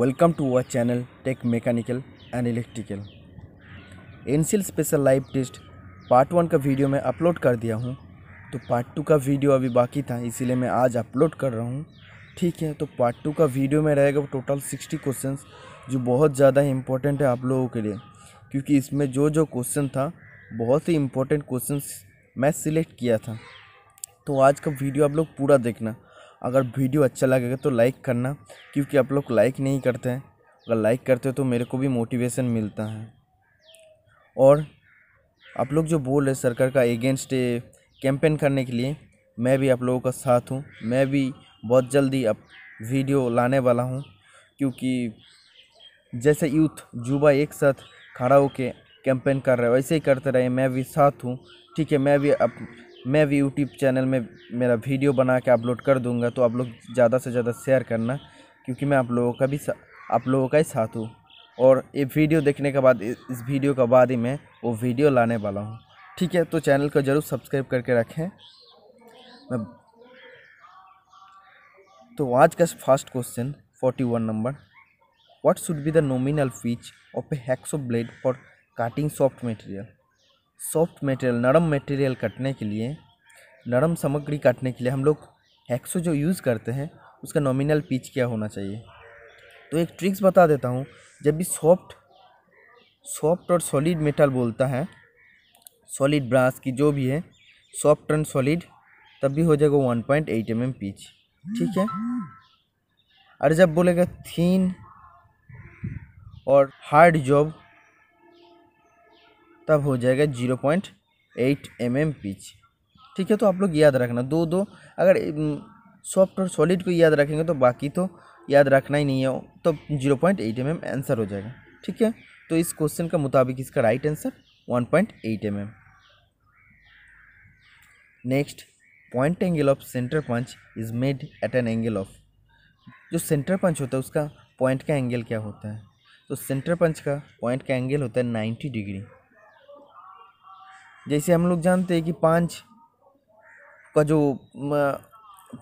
Welcome to our channel tech mechanical and electrical NCL special live test part one का video मैं upload कर दिया हूँ तो पार्ट टू का वीडियो अभी बाकी था इसीलिए मैं आज अपलोड कर रहा हूँ ठीक है तो पार्ट टू का वीडियो में रहेगा टोटल सिक्सटी क्वेश्चन जो बहुत ज़्यादा इम्पोर्टेंट है आप लोगों के लिए क्योंकि इसमें जो जो क्वेश्चन था बहुत ही इम्पोर्टेंट क्वेश्चन मैं सिलेक्ट किया था तो आज का वीडियो आप लोग पूरा देखना अगर वीडियो अच्छा लगेगा तो लाइक करना क्योंकि आप लोग लाइक नहीं करते हैं अगर लाइक करते हो तो मेरे को भी मोटिवेशन मिलता है और आप लोग जो बोल रहे सरकार का एगेंस्ट कैंपेन करने के लिए मैं भी आप लोगों का साथ हूँ मैं भी बहुत जल्दी अब वीडियो लाने वाला हूँ क्योंकि जैसे यूथ युवा एक साथ खड़ा होकर कैंपेन कर रहे वैसे ही करते रहे मैं भी साथ हूँ ठीक है मैं भी अब मैं भी यूट्यूब चैनल में मेरा वीडियो बना के अपलोड कर दूँगा तो आप लोग ज़्यादा से ज़्यादा शेयर करना क्योंकि मैं आप लोगों का भी आप लोगों का ही साथ हूँ और ये वीडियो देखने के बाद इस वीडियो के बाद ही मैं वो वीडियो लाने वाला हूँ ठीक है तो चैनल को ज़रूर सब्सक्राइब करके रखें मैं तो आज का first question forty one number what should be the nominal pitch of a hacksaw blade for cutting soft material soft material नरम मटेरियल काटने के लिए नरम सामग्री काटने के लिए हम लोग हैक्सो जो यूज़ करते हैं उसका नॉमिनल पिच क्या होना चाहिए तो एक ट्रिक्स बता देता हूँ जब भी सॉफ्ट सॉफ्ट और सॉलिड मेटल बोलता है सॉलिड ब्रास की जो भी है सॉफ्ट एंड सॉलिड तब भी हो जाएगा one point eight M M pitch ठीक है और जब बोलेगा थीन और हार्ड जॉब तब हो जाएगा zero point eight M M pitch ठीक है तो आप लोग याद रखना दो दो अगर सॉफ्ट और सॉलिड को याद रखेंगे तो बाकी तो याद रखना ही नहीं है तो zero point eight M m answer हो जाएगा ठीक है तो इस क्वेश्चन के मुताबिक इसका right answer one point eight M m next point angle of centre punch is made at an angle of जो सेंटर पंच होता है उसका पॉइंट का एंगल क्या होता है तो सेंटर पंच का पॉइंट का एंगल होता है नाइन्टी डिग्री जैसे हम लोग जानते हैं कि पाँच का जो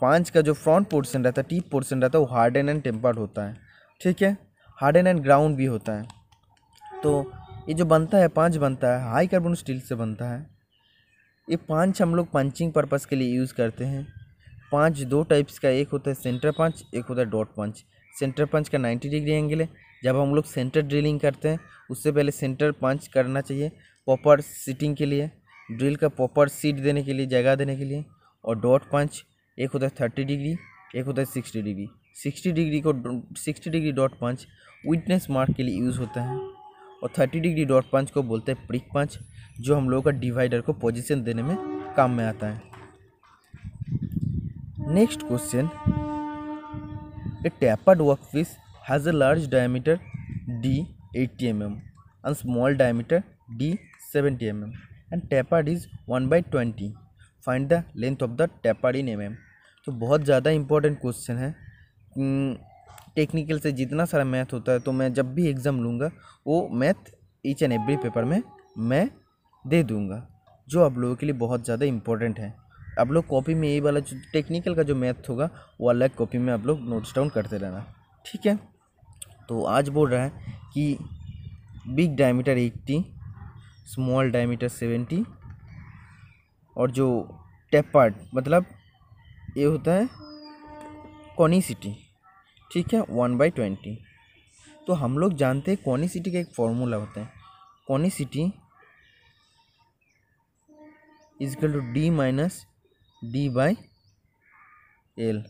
पाँच का जो फ्रंट पोर्शन रहता है टीप पोर्शन रहता है वो हार्डन एंड टेम्पर्ड होता है ठीक है हार्डन एंड ग्राउंड भी होता है तो ये जो बनता है पाँच बनता है हाई कार्बन स्टील से बनता है ये पाँच हम लोग पंचिंग पर्पज़ के लिए यूज़ करते हैं पाँच दो टाइप्स का एक होता है सेंटर पंच एक होता है डॉट पंच सेंटर पंच का नाइन्टी डिग्री एंगल है जब हम लोग सेंटर ड्रिलिंग करते हैं उससे पहले सेंटर पंच करना चाहिए प्रॉपर सीटिंग के लिए ड्रिल का प्रॉपर सीट देने के लिए जगह देने के लिए और डॉट पंच एक होता है थर्टी डिग्री एक होता है सिक्सटी डिग्री सिक्सटी डिग्री को sixty degree dot punch witness mark के लिए यूज़ होता है और थर्टी डिग्री डॉट पंच को बोलते हैं प्रिक पंच जो हम लोगों का डिवाइडर को पोजिशन देने में काम में आता है next question a work piece has a large diameter D eighty m m and small diameter D 70 mm and tapered is one by twenty find the length of the tapered in m तो बहुत ज़्यादा important question है technical hmm, से जितना सारा math होता है तो मैं जब भी एग्ज़ाम लूँगा वो math each and every paper में मैं दे दूँगा जो आप लोगों के लिए बहुत ज़्यादा इंपॉर्टेंट है आप लोग कॉपी में ये वाला जो टेक्निकल का जो मैथ होगा वो अलग कॉपी में आप लोग नोट्स डाउन करते रहना ठीक है तो आज बोल रहा है कि big diameter eighty small diameter seventy और जो टेपर्ड मतलब ये होता है कॉनिसिटी ठीक है वन बाई ट्वेंटी तो हम लोग जानते हैं कॉनिसिटी का एक फॉर्मूला होता है conicity is equal to D minus D by L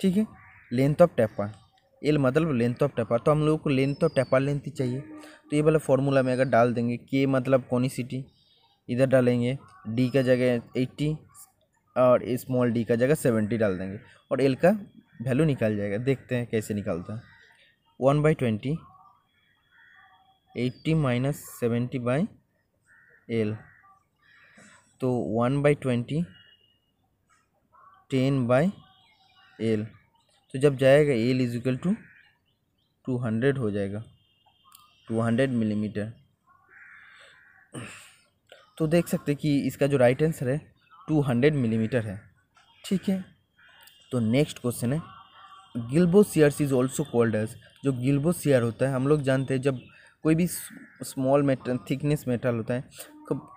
ठीक है लेंथ ऑफ टेपर्ड एल मतलब लेंथ ऑफ टेपर तो हम लोगों को लेंथ ऑफ टेपर लेंथ ही चाहिए तो ये वाला फॉर्मूला में अगर डाल देंगे के मतलब कॉनिसिटी इधर डालेंगे डी का जगह एट्टी और स्मॉल डी का जगह सेवेंटी डाल देंगे और एल का वैल्यू निकाल जाएगा देखते हैं कैसे निकालता है one by twenty eighty minus seventy by L तो one by twenty ten by L तो जब जाएगा L is equal to two hundred हो जाएगा टू हंड्रेड मिलीमीटर तो देख सकते कि इसका जो राइट आंसर है टू हंड्रेड मिलीमीटर है ठीक है तो नेक्स्ट क्वेश्चन है Gilbow shears is also called as जो गिल्बो सीयर होता है हम लोग जानते हैं जब कोई भी स्मॉल मेटल थिकनेस मेटल होता है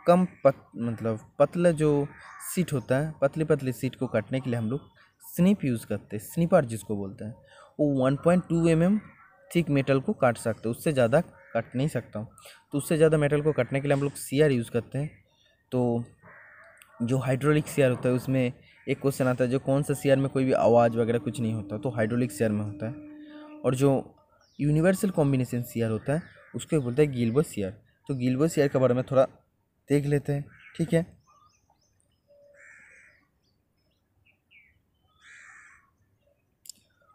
कम पत मतलब पतला जो सीट होता है पतली पतली सीट को काटने के लिए हम लोग स्निप यूज़ करते हैं स्निपर जिसको बोलते हैं वो one point two M m thick metal को काट सकते उससे ज़्यादा काट नहीं सकता हूँ तो उससे ज़्यादा मेटल को काटने के लिए हम लोग सीआर यूज़ करते हैं तो जो हाइड्रोलिक सीआर होता है उसमें एक क्वेश्चन आता है जो कौन सा सीआर में कोई भी आवाज़ वगैरह कुछ नहीं होता तो हाइड्रोलिक सीआर में होता है और जो यूनिवर्सल कॉम्बिनेशन सीआर होता है उसको बोलते हैं गिल्बो सीआर तो गिल्बो सीआर के बारे में थोड़ा देख लेते हैं ठीक है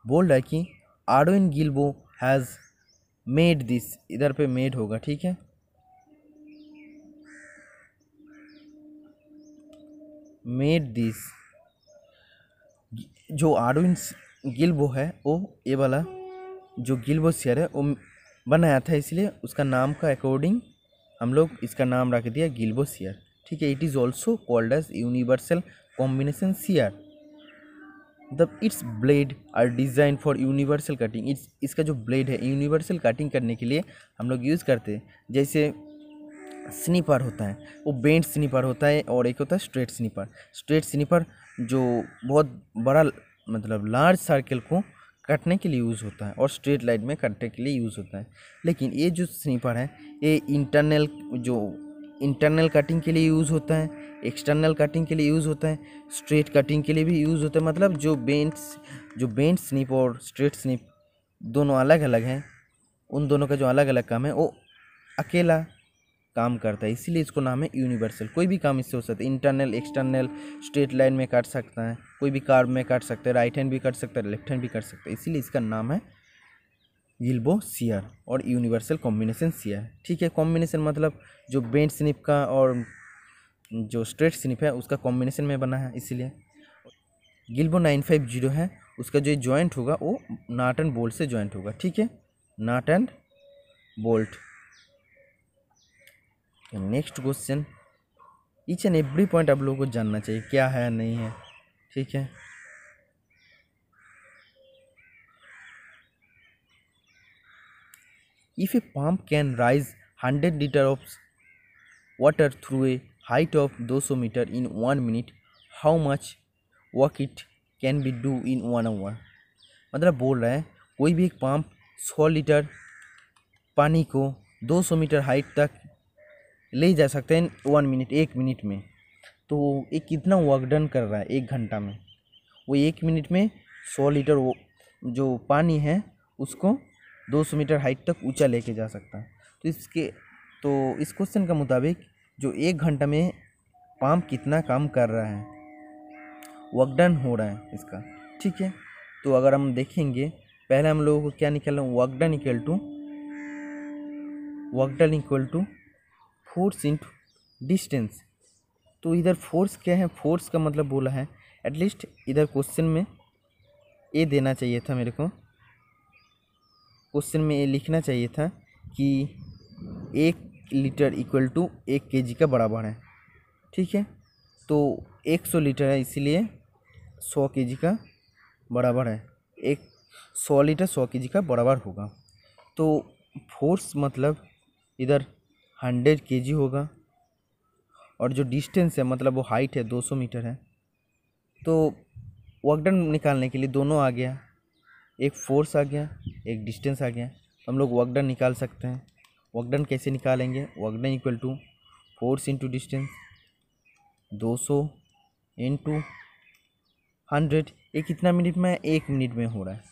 बोल रहा है कि Irwin Gilbow has made this इधर पे मेड होगा ठीक है मेड दिस जो आरविन गिल्बो है वो ये वाला जो गिल्बो शेयर है वो बनाया था इसलिए उसका नाम का अकॉर्डिंग हम लोग इसका नाम रख दिया गिल्बो शेयर ठीक है it is also called as universal combination shear दब its blade are design for universal cutting its इसका जो ब्लेड है यूनिवर्सल कटिंग करने के लिए हम लोग यूज़ करते हैं जैसे स्नीपर होता है वो बेंड स्नीपर होता है और एक होता है स्ट्रेट स्नीपर स्ट्रेट स्नीपर जो बहुत बड़ा मतलब लार्ज सर्कल को काटने के लिए यूज़ होता है और स्ट्रेट लाइन में काटने के लिए यूज़ होता है लेकिन ये जो स्नीपर है ये इंटरनल जो इंटरनल कटिंग के लिए यूज़ होता है एक्सटर्नल कटिंग के लिए यूज़ होता है स्ट्रेट कटिंग के लिए भी यूज़ होता है मतलब जो बेंट्स जो बेंट स्निप और स्ट्रेट स्निप दोनों अलग अलग हैं उन दोनों का जो अलग अलग काम है वो अकेला काम करता है इसीलिए इसको नाम है यूनिवर्सल कोई भी काम इससे हो सकता है इंटरनल एक्सटर्नल स्ट्रेट लाइन में काट सकता है कोई भी कार्ब में काट सकता है राइट हैंड भी काट सकता है लेफ्ट हैंड भी कर सकता है इसीलिए इसका नाम है यिल्बो सियर और यूनिवर्सल कॉम्बिनेशन सियर ठीक है कॉम्बिनेशन मतलब जो बेंड स्निप का और जो स्ट्रेट स्निप है उसका कॉम्बिनेशन में बना है इसीलिए गिल्बो नाइन फाइव जीरो है उसका जो जॉइंट होगा वो नाट एंड बोल्ट से जॉइंट होगा ठीक है nut and bolt next question each and every point आप लोगों को जानना चाहिए क्या है नहीं है ठीक है If a pump can raise 100 liter of water through a height of 200 meter in 1 minute, how much work it can be do in 1 hour मतलब बोल रहा है कोई भी एक पम्प 100 लीटर पानी को 200 मीटर हाइट तक ले जा सकते हैं वन मिनट एक मिनट में तो ये कितना वर्क डन कर रहा है एक घंटा में वो एक मिनट में सौ लीटर वो जो पानी है उसको 200 मीटर हाइट तक ऊंचा लेके जा सकता है तो इसके तो इस क्वेश्चन के मुताबिक जो एक घंटा में पाम कितना काम कर रहा है वर्कडन हो रहा है इसका ठीक है तो अगर हम देखेंगे पहले हम लोगों को क्या निकलना work done equal to work done equal to force into distance तो इधर फोर्स क्या है फोर्स का मतलब बोला है एटलीस्ट इधर क्वेश्चन में ए देना चाहिए था मेरे को क्वेश्चन में ये लिखना चाहिए था कि एक लीटर इक्वल टू एक के जी का बराबर है ठीक है तो एक सौ लीटर है इसीलिए सौ के जी का बराबर है एक सौ लीटर सौ के जी का बराबर होगा तो फोर्स मतलब इधर हंड्रेड के जी होगा और जो डिस्टेंस है मतलब वो हाइट है दो सौ मीटर है तो वर्कडन निकालने के लिए दोनों आ गया एक फोर्स आ गया एक डिस्टेंस आ गया तो हम लोग वर्कडन निकाल सकते हैं वर्कडन कैसे निकालेंगे work done equal to force into distance दो सौ इंटू हंड्रेड ये कितना मिनट में एक मिनट में हो रहा है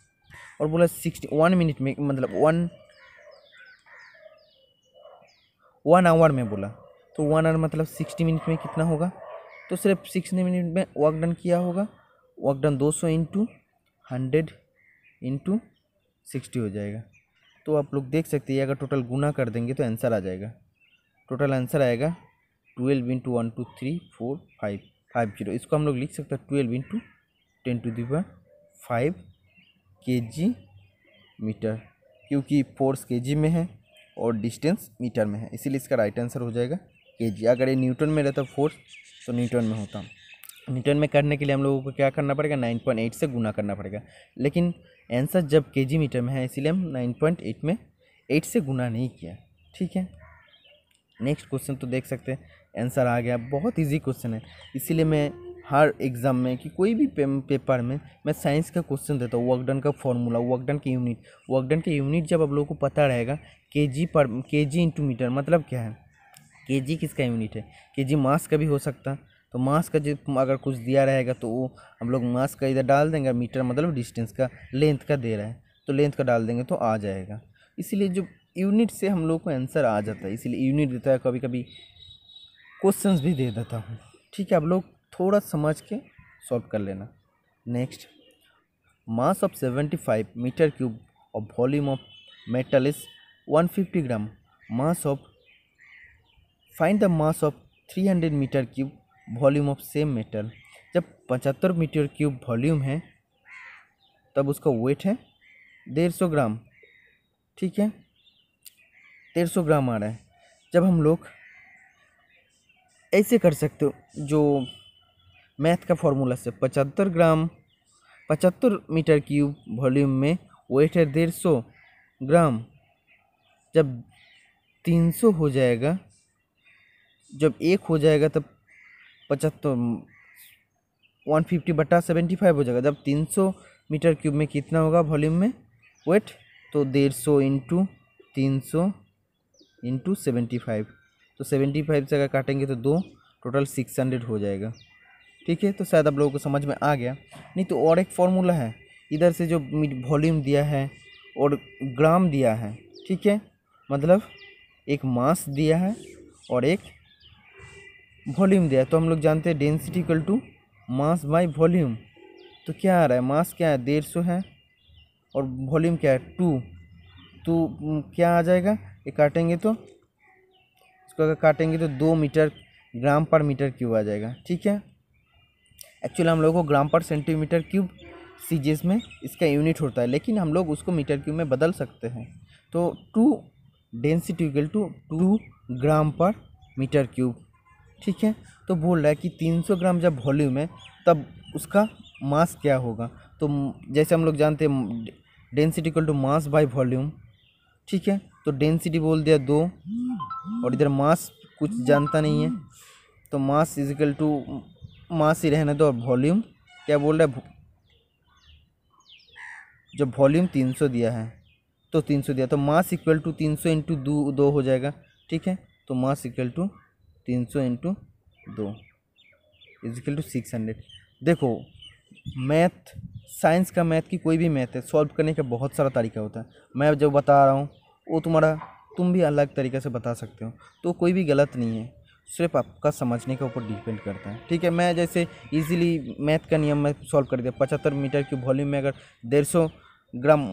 और बोला सिक्सटी वन मिनट में मतलब वन वन आवर में बोला तो वन आवर मतलब सिक्सटी मिनट में कितना होगा तो सिर्फ सिक्सटी मिनट में वर्कडन किया होगा वर्कडन दो सौ इंटू हंड्रेड इंटू सिक्सटी हो जाएगा तो आप लोग देख सकते हैं अगर टोटल गुना कर देंगे तो आंसर आ जाएगा टोटल आंसर आएगा twelve into one two three four five five zero इसको हम लोग लिख सकते हैं twelve into ten to the power five k g metre क्योंकि फोर्स के जी में है और डिस्टेंस मीटर में है इसीलिए इसका राइट आंसर हो जाएगा के जी अगर ये न्यूटन में रहता फोर्स तो न्यूटन में होता न्यूटन में करने के लिए हम लोगों को क्या करना पड़ेगा नाइन पॉइंट एट से गुना करना पड़ेगा लेकिन आंसर जब जी मीटर में है इसीलिए हम नाइन पॉइंट एट में एट से गुना नहीं किया ठीक है नेक्स्ट क्वेश्चन तो देख सकते हैं आंसर आ गया बहुत इजी क्वेश्चन है इसीलिए मैं हर एग्ज़ाम में कि कोई भी पे, पेपर में मैं साइंस का क्वेश्चन देता हूँ वर्कडन का फॉर्मूला वर्कडन के यूनिट वर्कडन के यूनिट जब आप लोगों को पता रहेगा के जी पर के जी इंटू मीटर मतलब क्या है के जी किसका यूनिट है के जी मास का भी हो सकता है तो मास का जो अगर कुछ दिया रहेगा तो वो हम लोग मास का इधर डाल देंगे मीटर मतलब डिस्टेंस का लेंथ का दे रहा है तो लेंथ का डाल देंगे तो आ जाएगा इसीलिए जो यूनिट से हम लोग को आंसर आ जाता है इसीलिए यूनिट देता है कभी कभी क्वेश्चंस भी दे देता हूँ ठीक है आप लोग थोड़ा समझ के सॉल्व कर लेना next mass of seventy five metre cube और volume of metal is one fifty gram mass of find the mass of three hundred metre cube volume of same metal जब पचहत्तर मीटर क्यूब वॉल्यूम है तब उसका wait है डेढ़ सौ ग्राम ठीक है डेढ़ सौ ग्राम आ रहा है जब हम लोग ऐसे कर सकते हो जो मैथ का फॉर्मूला से पचहत्तर ग्राम पचहत्तर मीटर क्यूब वॉल्यूम में वेट है डेढ़ सौ ग्राम जब तीन सौ हो जाएगा जब एक हो जाएगा तब पचहत्तर वन फिफ्टी बटा सेवेंटी फाइव हो जाएगा जब तीन सौ मीटर क्यूब में कितना होगा वॉल्यूम में वेट तो डेढ़ सौ इंटू तीन सौ इंटू सेवेंटी फाइव तो सेवेंटी फाइव से अगर काटेंगे तो दो टोटल सिक्स हंड्रेड हो जाएगा ठीक है तो शायद आप लोगों को समझ में आ गया नहीं तो और एक फॉर्मूला है इधर से जो वॉल्यूम दिया है और ग्राम दिया है ठीक है मतलब एक मास दिया है और एक वॉल्यूम दिया तो हम लोग जानते हैं density equal to mass by volume तो क्या आ रहा है मास क्या है डेढ़ सौ है और वॉल्यूम क्या है टू तो क्या आ जाएगा ये काटेंगे तो इसको अगर काटेंगे तो दो मीटर ग्राम पर मीटर क्यूब आ जाएगा ठीक है एक्चुअली हम लोगों को ग्राम पर सेंटीमीटर क्यूब सी में इसका यूनिट होता है लेकिन हम लोग उसको मीटर क्यूब में बदल सकते हैं तो to density equal to two gram पर मीटर क्यूब ठीक है तो बोल रहा है कि 300 ग्राम जब वॉल्यूम है तब उसका मास क्या होगा तो जैसे हम लोग जानते हैं density equal to mass by volume ठीक है तो डेंसिटी बोल दिया दो और इधर मास कुछ जानता नहीं है तो mass is equal to mass ही रहने दो और वॉल्यूम क्या बोल रहा है जब वॉल्यूम तीन सौ दिया है तो तीन सौ दिया तो मास इक्वल टू तीन सौ इंटू दो हो जाएगा ठीक है तो मास इक्वल टू तीन सौ इंटू दो इजिकल टू सिक्स हंड्रेड देखो मैथ साइंस का मैथ की कोई भी मैथ है सॉल्व करने का बहुत सारा तरीका होता है मैं जब बता रहा हूँ वो तुम्हारा तुम भी अलग तरीके से बता सकते हो तो कोई भी गलत नहीं है सिर्फ आपका समझने के ऊपर डिपेंड करता है ठीक है मैं जैसे इजीली मैथ का नियम मैं सॉल्व कर दिया पचहत्तर मीटर की वॉल्यूम में अगर डेढ़ सौ ग्राम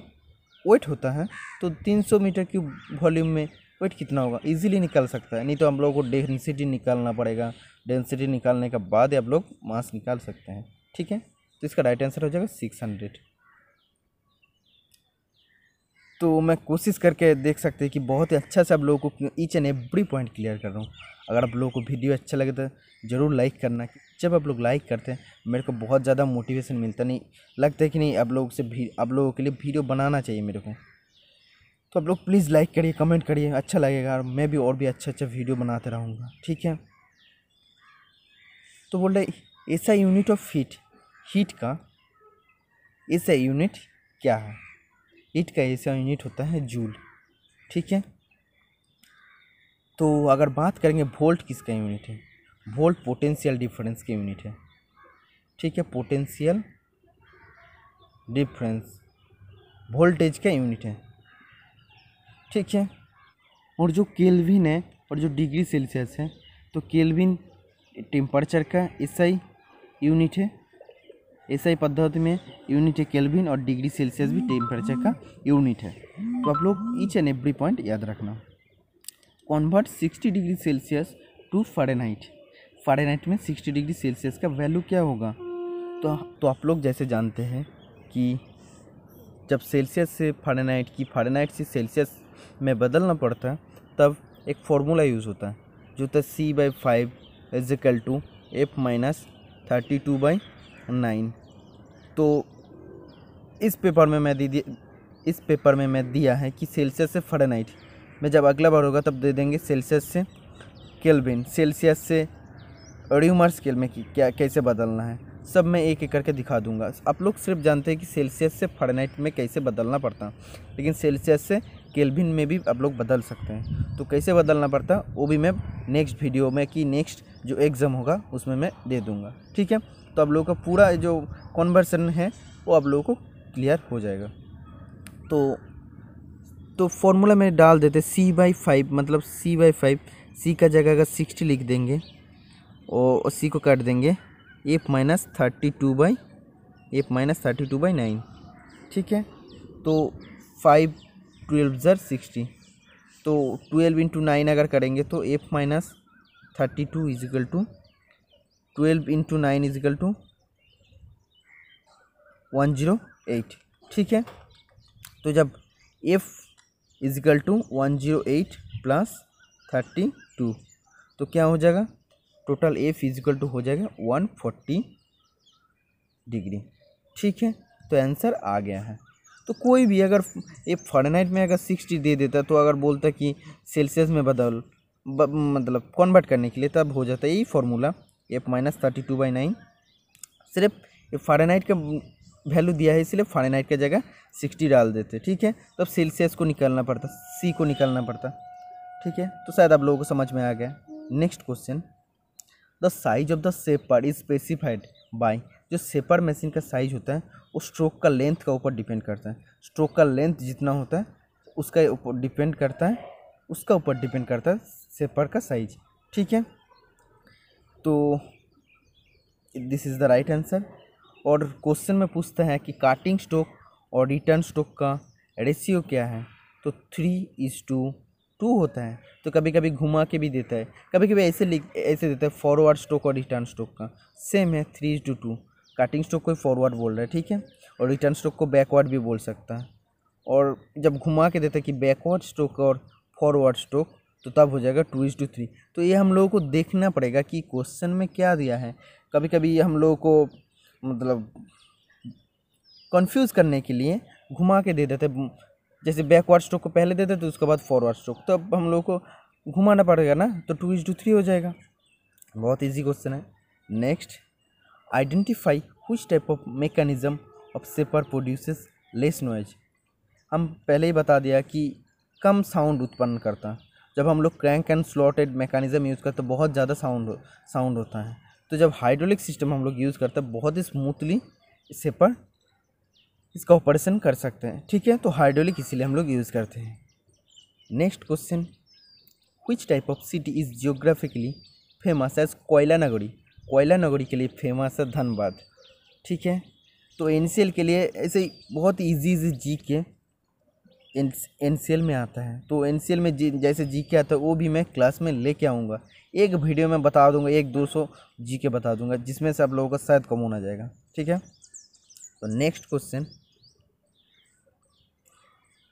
वेट होता है तो सौ मीटर की वॉल्यूम में वेट कितना होगा इजीली निकाल सकता है नहीं तो हम लोग को डेंसिटी निकालना पड़ेगा डेंसिटी निकालने के बाद ही आप लोग मास निकाल सकते हैं ठीक है तो इसका राइट आंसर हो जाएगा सिक्स हंड्रेड तो मैं कोशिश करके देख सकते हैं कि बहुत ही अच्छा से आप लोगों को each and every point clear कर रहा हूँ अगर आप लोगों को वीडियो अच्छा लगे तो ज़रूर लाइक करना जब आप लोग लाइक करते हैं मेरे को बहुत ज़्यादा मोटिवेशन मिलता नहीं लगता है कि नहीं आप लोगों से आप लोगों के लिए वीडियो बनाना चाहिए मेरे को तो आप लोग प्लीज़ लाइक करिए कमेंट करिए अच्छा लगेगा और मैं भी और भी अच्छे अच्छे वीडियो बनाते रहूँगा ठीक है तो बोल रहे ऐसा यूनिट ऑफ हीट हीट का ऐसा यूनिट क्या है हीट का ऐसा यूनिट होता है जूल ठीक है तो अगर बात करेंगे वोल्ट किसका यूनिट है वोल्ट पोटेंशियल डिफरेंस के यूनिट है ठीक है पोटेंशियल डिफरेंस वोल्टेज का यूनिट है ठीक है और जो केल्विन है और जो डिग्री सेल्सियस है तो केल्विन टेम्परेचर का एसआई यूनिट है एसआई पद्धति में यूनिट है केल्विन और डिग्री सेल्सियस भी टेम्परेचर का यूनिट है तो आप लोग ईच एंड एवरी पॉइंट याद रखना convert sixty degree Celsius to Fahrenheit Fahrenheit में सिक्सटी डिग्री सेल्सियस का वैल्यू क्या होगा तो तो आप लोग जैसे जानते हैं कि जब सेल्सियस से फारेनहाइट की फारेनहाइट से सेल्सियस में बदलना पड़ता है तब एक फार्मूला यूज़ होता है जो था C by five is equal to F minus thirty two by nine तो इस पेपर में मैं दी इस पेपर में मैं दिया है कि सेल्सियस से फ़ारेनहाइट में जब अगला बार होगा तब दे देंगे सेल्सियस से केल्विन सेल्सियस से रिमर स्केल में क्या कैसे बदलना है सब मैं एक एक करके दिखा दूंगा आप लोग सिर्फ जानते हैं कि सेल्सियस से फ़ारेनहाइट में कैसे बदलना पड़ता लेकिन सेल्सियस से केल्विन में भी आप लोग बदल सकते हैं तो कैसे बदलना पड़ता वो भी मैं नेक्स्ट वीडियो में कि नेक्स्ट जो एग्ज़ाम होगा उसमें मैं दे दूँगा ठीक है तो आप लोगों का पूरा जो कॉन्वर्सन है वो आप लोगों को क्लियर हो जाएगा तो तो फॉर्मूला में डाल देते सी बाई फाइव मतलब सी बाई फाइव सी का जगह अगर सिक्सटी लिख देंगे और सी को काट देंगे F minus thirty two by F minus thirty two by nine ठीक है तो फाइव ट्वेल्व ज़र सिक्सटी तो ट्वेल्व इंटू नाइन अगर करेंगे तो F minus thirty two is equal to twelve into nine is equal to one zero eight ठीक है तो जब F is equal to one zero eight plus thirty two तो क्या हो जाएगा टोटल एफ इजिकल टू हो जाएगा वन फोर्टी डिग्री ठीक है तो आंसर आ गया है तो कोई भी अगर ये फॉरनाइट में अगर सिक्सटी दे देता तो अगर बोलता कि सेल्सियस में बदल ब, मतलब कन्वर्ट करने के लिए तब हो जाता है यही formula F minus thirty two by nine सिर्फ ये फॉरनाइट का वैल्यू दिया है इसलिए फॉरनाइट का जगह सिक्सटी डाल देते ठीक है तब सेल्सियस को निकालना पड़ता सी को निकालना पड़ता ठीक है तो शायद आप लोगों को समझ में आ गया next question the size of the shaper is specified by जो सेपर मशीन का साइज होता है वो स्ट्रोक का लेंथ का ऊपर डिपेंड करता है स्ट्रोक का लेंथ जितना होता है उसका ऊपर डिपेंड करता है उसका ऊपर डिपेंड करता है सेपर का साइज ठीक है तो this is the right answer और क्वेश्चन में पूछता है कि काटिंग स्टोक और रिटर्न स्टोक का रेशियो क्या है तो थ्री इज़ टू टू होता है तो कभी कभी घुमा के भी देता है कभी कभी ऐसे ऐसे देता है फॉरवर्ड स्टोक और रिटर्न स्टोक का सेम है three is to two cutting stroke को फॉरवर्ड बोल रहा है ठीक है और रिटर्न स्ट्रोक को बैकवर्ड भी बोल सकता है और जब घुमा के देता है कि बैकवर्ड स्ट्रोक और फॉरवर्ड स्ट्रोक तो तब हो जाएगा टू इज टू थ्री तो ये हम लोगों को देखना पड़ेगा कि क्वेश्चन में क्या दिया है कभी कभी हम लोगों को मतलब कंफ्यूज करने के लिए घुमा के दे देते जैसे बैकवर्ड स्ट्रोक को पहले दे देते तो उसके बाद फॉरवर्ड स्ट्रोक तो अब हम लोगों को घुमाना पड़ेगा ना तो टू इज टू थ्री हो जाएगा बहुत ईजी क्वेश्चन है नेक्स्ट identify which type of mechanism of shaper produces less noise हम पहले ही बता दिया कि कम साउंड उत्पन्न करता है जब हम लोग crank and slotted mechanism use करते हैं तो बहुत ज़्यादा साउंड हो, साउंड होता है तो जब हाइड्रोलिक सिस्टम हम लोग यूज़ करते हैं बहुत ही स्मूथली इससे पर इसका ऑपरेशन कर सकते हैं ठीक है तो हाइड्रोलिक इसीलिए हम लोग यूज़ करते हैं next question which type of city is geographically famous as कोयला नगरी कोयला नगरी के लिए फेमस है धनबाद ठीक है तो एन के लिए ऐसे बहुत इजी इजी जी के एन में आता है तो एन में जैसे जी के आता है वो भी मैं क्लास में लेके आऊँगा एक वीडियो में बता दूंगा एक दो सौ जी के बता दूंगा जिसमें से आप लोगों का शायद कम होना जाएगा ठीक है तो next question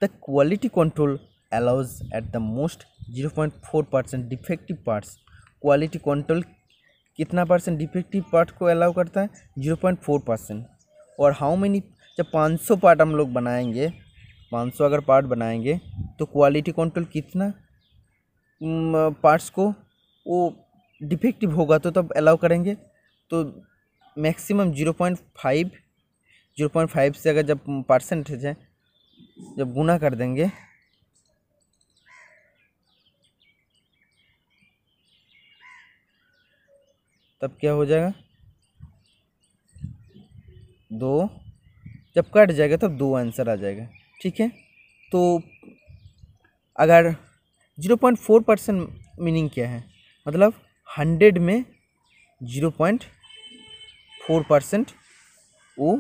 the quality control allows at the most zero point four percent defective parts quality control कितना परसेंट डिफेक्टिव पार्ट को अलाउ करता है जीरो पॉइंट फोर परसेंट और हाउ मेनी जब पाँच सौ पार्ट हम लोग बनाएंगे पाँच सौ अगर पार्ट बनाएंगे तो क्वालिटी कंट्रोल कितना पार्ट्स को वो डिफेक्टिव होगा तो तब अलाउ करेंगे तो maximum zero point five zero point five से अगर जब परसेंटेज है जब गुना कर देंगे तब क्या हो जाएगा दो जब कट जाएगा तब दो आंसर आ जाएगा ठीक है तो अगर zero point four percent meaning क्या है मतलब हंड्रेड में ज़ीरो पॉइंट फोर परसेंट वो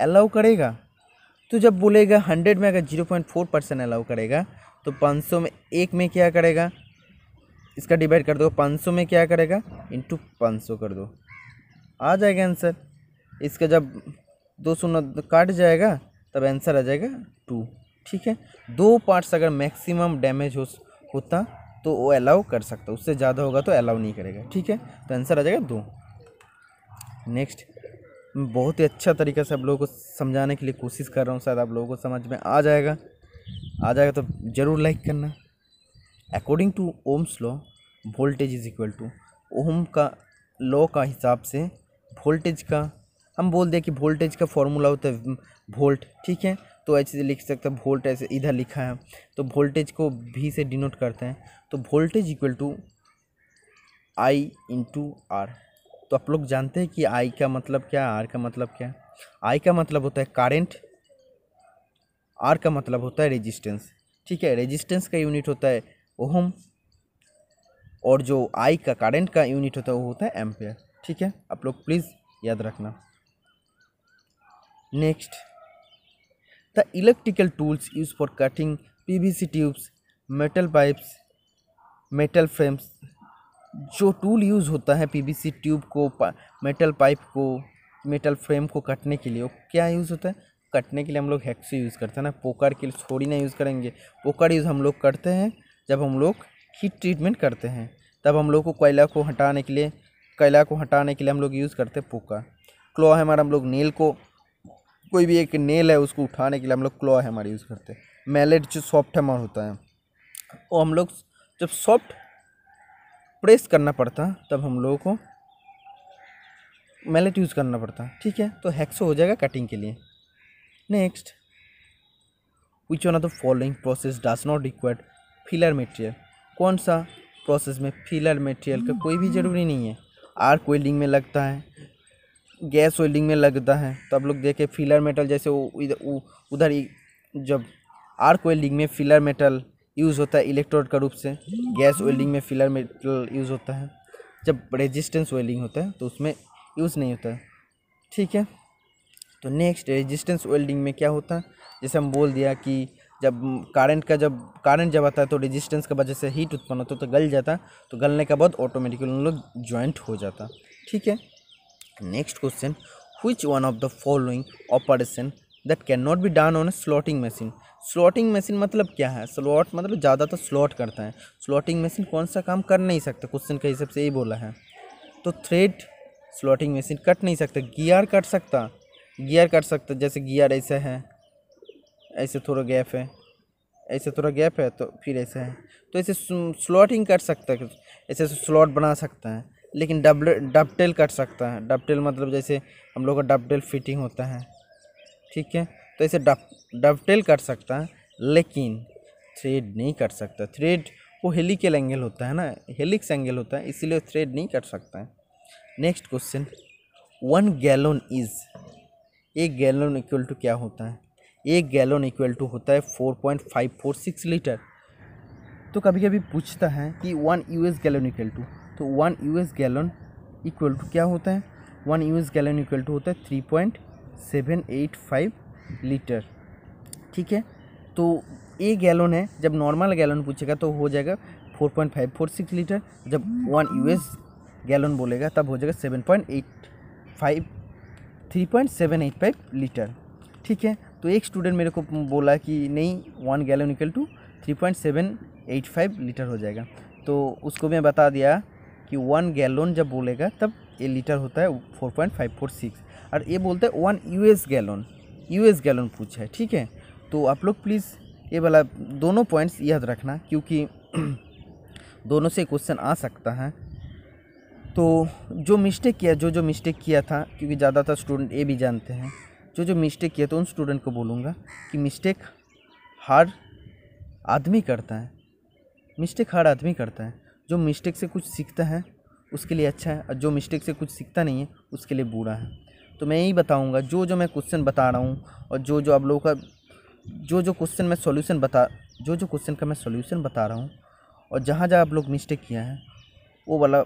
अलाउ करेगा तो जब बोलेगा हंड्रेड में अगर zero point four percent allow करेगा तो पाँच सौ में एक में क्या करेगा इसका डिवाइड कर दो सौ में क्या करेगा इंटू सौ कर दो आ जाएगा आंसर इसका जब दो शून्य काट जाएगा तब आंसर आ जाएगा टू ठीक है दो पार्ट्स अगर मैक्सिमम डैमेज हो होता तो वो अलाउ कर सकता उससे ज़्यादा होगा तो अलाउ नहीं करेगा ठीक है तो आंसर आ जाएगा दो नेक्स्ट बहुत ही अच्छा तरीका से आप लोगों को समझाने के लिए कोशिश कर रहा हूँ शायद आप लोगों को समझ में आ जाएगा आ जाएगा तो ज़रूर लाइक करना according to Ohm's law voltage is equal to Ohm का लॉ का हिसाब से वोल्टेज का हम बोल दें कि वोल्टेज का फॉर्मूला होता है वोल्ट ठीक है तो ऐसे लिख सकते हैं वोल्ट ऐसे इधर लिखा है तो वोल्टेज को भी से डिनोट करते हैं तो voltage equal to I into R तो आप लोग जानते हैं कि आई का मतलब क्या आर का मतलब क्या आई का मतलब होता है कारेंट आर का मतलब होता है रेजिस्टेंस ठीक है रेजिस्टेंस का यूनिट होता है ओहम और जो आई का करंट का यूनिट होता है वो होता है एम्पेयर ठीक है आप लोग प्लीज़ याद रखना next the electrical tools use for cutting PVC tubes metal pipes metal frames जो टूल यूज़ होता है पीवीसी ट्यूब को मेटल पाइप को मेटल फ्रेम को कटने के लिए वो क्या यूज़ होता है कटने के लिए हम लोग हैक्स यूज़ करते हैं ना पोकर के लिए छोड़ी ना यूज़ करेंगे पोकर यूज़ हम लोग करते हैं जब हम लोग हीट ट्रीटमेंट करते हैं तब हम लोग को कोयला को हटाने के लिए कोयला को हटाने के लिए हम लोग यूज़ करते हैं पोका क्लॉ है हमारा हम लोग नेल को कोई भी एक नेल है उसको उठाने के लिए हम लोग क्लॉ है यूज़ करते हैं मैलेट जो सॉफ्ट हैमर होता है वो हम लोग जब सॉफ्ट प्रेस करना पड़ता तब हम लोगों को मैलेट यूज़ करना पड़ता ठीक है तो हैक्सो हो जाएगा कटिंग के लिए next which one of the following process does not required filler material कौन सा प्रोसेस में फिलर मटेरियल का कोई भी ज़रूरी नहीं है आर्क वेल्डिंग में लगता है गैस वेल्डिंग में लगता है तो आप लोग देखें फिलर मेटल जैसे उधर जब आर्क वेल्डिंग में फिलर मेटल यूज़ होता है इलेक्ट्रोड का रूप से गैस वेल्डिंग में फिलर मेटल यूज़ होता है जब रेजिस्टेंस वेल्डिंग होता है तो उसमें यूज़ नहीं होता है ठीक है तो नेक्स्ट रेजिस्टेंस वेल्डिंग में क्या होता है जैसे हम बोल दिया कि जब करंट का जब करंट जब आता है तो रेजिस्टेंस की वजह से हीट उत्पन्न होता तो गल जाता तो गलने के बाद ऑटोमेटिकली उन लोग ज्वाइंट हो जाता ठीक है next question one of the following operation that can not be done on a slotting machine slotting machine मतलब क्या है स्लॉट मतलब ज़्यादातर स्लॉट करता है स्लॉटिंग मशीन कौन सा काम कर नहीं सकता क्वेश्चन के हिसाब से यही बोला है तो थ्रेड स्लॉटिंग मशीन कट नहीं सकता गियर कट सकता गियर कट सकता जैसे गियर ऐसा है ऐसे थोड़ा गैप है ऐसे थोड़ा गैप है तो फिर ऐसे है तो ऐसे स्लॉटिंग कर सकता है ऐसे स्लॉट बना सकता है लेकिन डबल डबटेल कर सकता है डबटेल मतलब जैसे हम लोग का डबटेल फिटिंग होता है ठीक है तो ऐसे डब डबटेल कर सकता है लेकिन थ्रेड नहीं कर सकता थ्रेड वो हेलिकल एंगल होता है ना हेलिक्स एंगल होता है इसीलिए थ्रेड नहीं कर सकता है next question one gallon is एक गैलन इक्वल टू क्या होता है एक गैलन इक्वल टू होता है four point five four six litre तो कभी कभी पूछता है कि one U S gallon equal to तो one U S gallon equal to क्या होता है one U S gallon equal to होता है three point seven eight five litre ठीक है तो ए गैलन है जब नॉर्मल गैलन पूछेगा तो हो जाएगा four point five four six litre जब वन यू एस गैलन बोलेगा तब हो जाएगा seven point eight five three point seven eight five litre ठीक है तो एक स्टूडेंट मेरे को बोला कि नहीं one gallon equal to three point seven eight five litre हो जाएगा तो उसको मैं बता दिया कि वन गैलन जब बोलेगा तब ये लीटर होता है four point five four six और ये बोलता है one U S gallon S gallon पूछा है ठीक है तो आप लोग प्लीज़ ये वाला दोनों पॉइंट्स याद रखना क्योंकि दोनों से क्वेश्चन आ सकता है तो जो मिस्टेक किया जो जो मिस्टेक किया था क्योंकि ज़्यादातर स्टूडेंट ये भी जानते हैं जो जो मिस्टेक किया तो उन स्टूडेंट को बोलूँगा कि मिस्टेक हर आदमी करता है मिस्टेक हर आदमी करता है जो मिस्टेक से कुछ सीखता है उसके लिए अच्छा है और जो मिस्टेक से कुछ सीखता नहीं है उसके लिए बुरा है तो मैं यही बताऊँगा जो जो मैं क्वेश्चन बता रहा हूँ और जो जो आप लोगों का जो जो क्वेश्चन मैं सॉल्यूशन बता जो जो क्वेश्चन का मैं सॉल्यूशन बता रहा हूँ और जहाँ जहाँ आप लोग मिस्टेक किया है वो वाला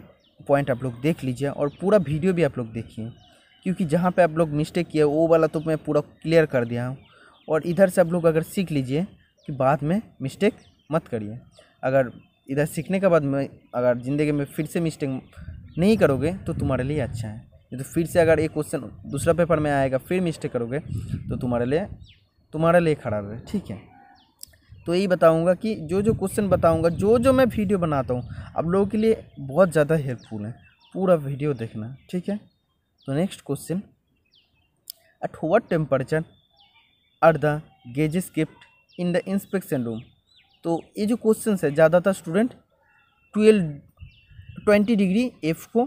पॉइंट आप लोग देख लीजिए और पूरा वीडियो भी आप लोग देखिए क्योंकि जहाँ पे आप लोग मिस्टेक किए वो वाला तो मैं पूरा क्लियर कर दिया हूँ और इधर से आप लोग अगर सीख लीजिए कि बाद में मिस्टेक मत करिए अगर इधर सीखने के बाद में अगर ज़िंदगी में फिर से मिस्टेक नहीं करोगे तो तुम्हारे लिए अच्छा है तो फिर से अगर एक क्वेश्चन दूसरा पेपर में आएगा फिर मिस्टेक करोगे तो तुम्हारे लिए तुम्हारे लिए खराब है ठीक है तो यही बताऊंगा कि जो जो क्वेश्चन बताऊंगा जो जो मैं वीडियो बनाता हूँ आप लोगों के लिए बहुत ज़्यादा हेल्पफुल है पूरा वीडियो देखना ठीक है तो next question at what temperature are the gauges kept in the inspection room तो ये जो क्वेश्चन है ज़्यादातर student twelve twenty degree F को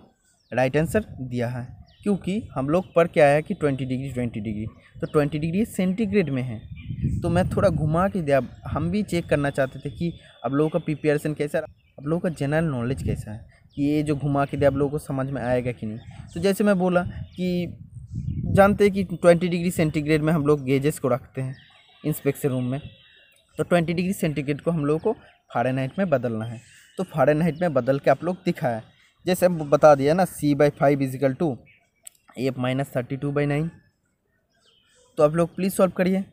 राइट आंसर दिया है क्योंकि हम लोग पर क्या आया कि ट्वेंटी डिग्री ट्वेंटी डिग्री तो ट्वेंटी डिग्री सेंटीग्रेड में है तो मैं थोड़ा घुमा के दिया हम भी चेक करना चाहते थे कि आप लोगों का प्रिपेरेशन कैसा आप लोगों का जनरल नॉलेज कैसा है कि ये जो घुमा के दे आप लोगों को समझ में आएगा कि नहीं तो जैसे मैं बोला कि जानते हैं कि ट्वेंटी डिग्री सेंटीग्रेड में हम लोग गेजेस को रखते हैं इंस्पेक्शन रूम में तो ट्वेंटी डिग्री सेंटीग्रेड को हम लोगों को फारे में बदलना है तो फारे में बदल के आप लोग दिखाया जैसे हम बता दिया ना C by five equal to F minus thirty two by nine तो आप लोग प्लीज़ सॉल्व करिए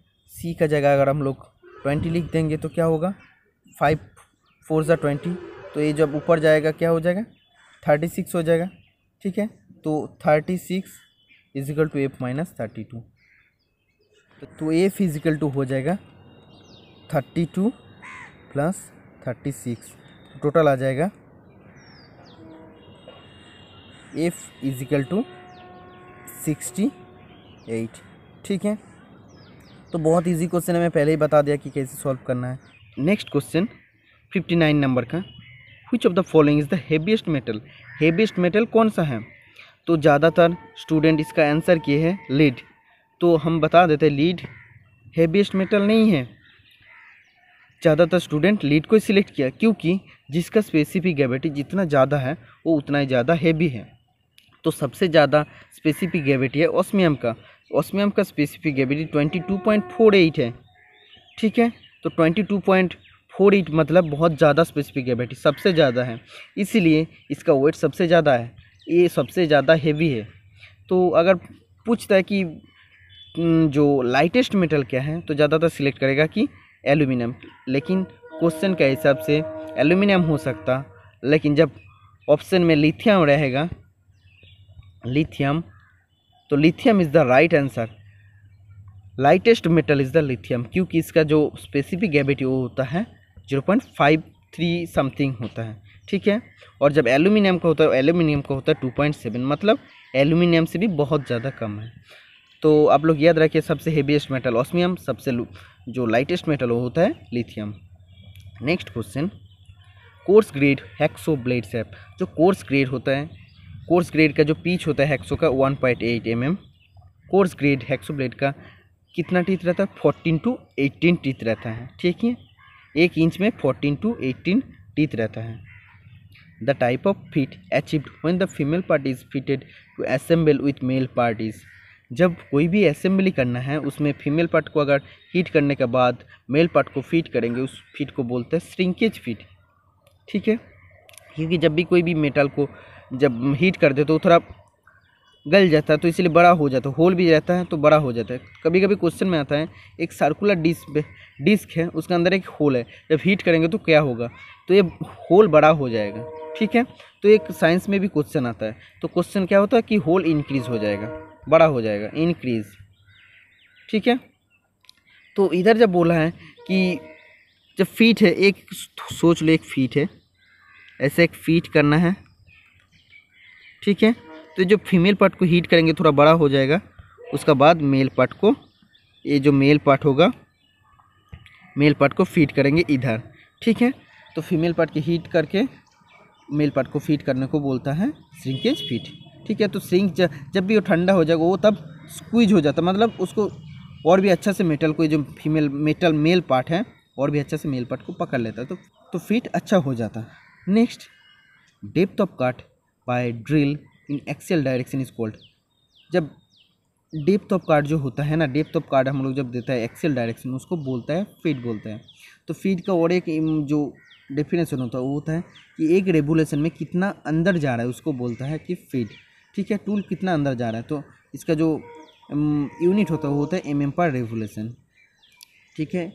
सी का जगह अगर हम लोग ट्वेंटी लिख देंगे तो क्या होगा फाइव फोर ज़ा ट्वेंटी तो ये जब ऊपर जाएगा क्या हो जाएगा थर्टी सिक्स हो जाएगा ठीक है तो thirty six equal to F minus thirty two तो एफ इजिकल टू हो जाएगा thirty two plus thirty six total आ जाएगा F is equal to sixty eight ठीक है तो बहुत इजी क्वेश्चन है मैं पहले ही बता दिया कि कैसे सॉल्व करना है next question fifty nine number का which of the following is the heaviest metal heaviest metal कौन सा है तो ज़्यादातर स्टूडेंट इसका आंसर किए हैं लीड तो हम बता देते लीड हेवीएस्ट मेटल नहीं है ज़्यादातर स्टूडेंट लीड को सिलेक्ट किया क्योंकि जिसका स्पेसिफिक ग्रेविटी जितना ज़्यादा है वो उतना ही ज़्यादा हैवी है तो सबसे ज़्यादा स्पेसिफिक ग्रेविटी है ऑस्मियम का ऑस्मियम का स्पेसिफिक ग्रेविटी एट है ठीक है तो पॉइंट फोर ईट मतलब बहुत ज़्यादा स्पेसिफिक है बैटरी सबसे ज़्यादा है इसीलिए इसका वेट सबसे ज़्यादा है ये सबसे ज़्यादा हेवी है तो अगर पूछता है कि हम्म, जो लाइटेस्ट मेटल क्या है तो ज़्यादातर सिलेक्ट करेगा कि एल्यूमिनियम लेकिन क्वेश्चन के हिसाब से एल्यूमिनियम हो सकता लेकिन जब ऑप्शन में लिथियम रहेगा लिथियम तो lithium is the right answer lightest metal is the lithium क्योंकि इसका जो स्पेसिफिक गैविटी वो होता है zero point five three something होता है ठीक है और जब एलुमिनियम का होता है एलुमिनियम का होता है टू पॉइंट सेवन मतलब एलुमिनियम से भी बहुत ज़्यादा कम है तो आप लोग याद रखिए सबसे हेवीएस्ट मेटल ऑस्मियम सबसे जो लाइटेस्ट मेटल वो होता है lithium next question coarse grade hacksaw blade सेप जो कोर्स ग्रेड होता है कोर्स ग्रेड का जो पीच होता है हैक्सो का one point eight M M coarse grade hacksaw blade का कितना टीथ रहता है फोर्टीन टू एटीन टीथ रहता है ठीक है एक इंच में फोर्टीन टू एटीन टीथ रहता है the type of fit achieved when the female part is fitted to assemble with male part is जब कोई भी असेंबली करना है उसमें फीमेल पार्ट को अगर हीट करने के बाद मेल पार्ट को फिट करेंगे उस फिट को बोलते हैं श्रिंकेज फिट ठीक है क्योंकि जब भी कोई भी मेटल को जब हीट कर दे तो थोड़ा गल जाता है तो इसलिए बड़ा हो जाता है होल भी रहता है तो बड़ा हो जाता है कभी कभी क्वेश्चन में आता है एक सर्कुलर डिस्क डिस्क है उसके अंदर एक होल है जब हीट करेंगे तो क्या होगा तो ये होल बड़ा हो जाएगा ठीक है तो एक साइंस में भी क्वेश्चन आता है तो क्वेश्चन क्या होता है कि होल इंक्रीज़ हो जाएगा बड़ा हो जाएगा इंक्रीज़ ठीक है तो इधर जब बोला है कि जब फीट है एक सोच लो एक फीट है ऐसे एक फीट करना है ठीक है तो जो फीमेल पार्ट को हीट करेंगे थोड़ा बड़ा हो जाएगा उसका बाद मेल पार्ट को ये जो मेल पार्ट होगा मेल पार्ट को फीट करेंगे इधर ठीक है तो फीमेल पार्ट के हीट करके मेल पार्ट को फीट करने को बोलता है सिंकेज फीट ठीक है तो सिंक जब जब भी वो ठंडा हो जाएगा वो तब स्क्वीज हो जाता मतलब उसको और भी अच्छा से मेटल को जो फीमेल मेटल मेल पार्ट है और भी अच्छा से मेल पार्ट को पकड़ लेता है तो तो फिट अच्छा हो जाता next depth of cut by drill in axial direction is called जब डेप्थ ऑफ कार्ड जो होता है ना डेप्थ ऑफ कार्ड हम लोग जब देता है एक्सेल डायरेक्शन उसको बोलता है फीड बोलता है तो फीड का और एक जो डेफिनेशन होता है वो होता है कि एक रेगुलेशन में कितना अंदर जा रहा है उसको बोलता है कि फीड ठीक है टूल कितना अंदर जा रहा है तो इसका जो यूनिट होता है वो होता है एम एम पर रेगुलेशन ठीक है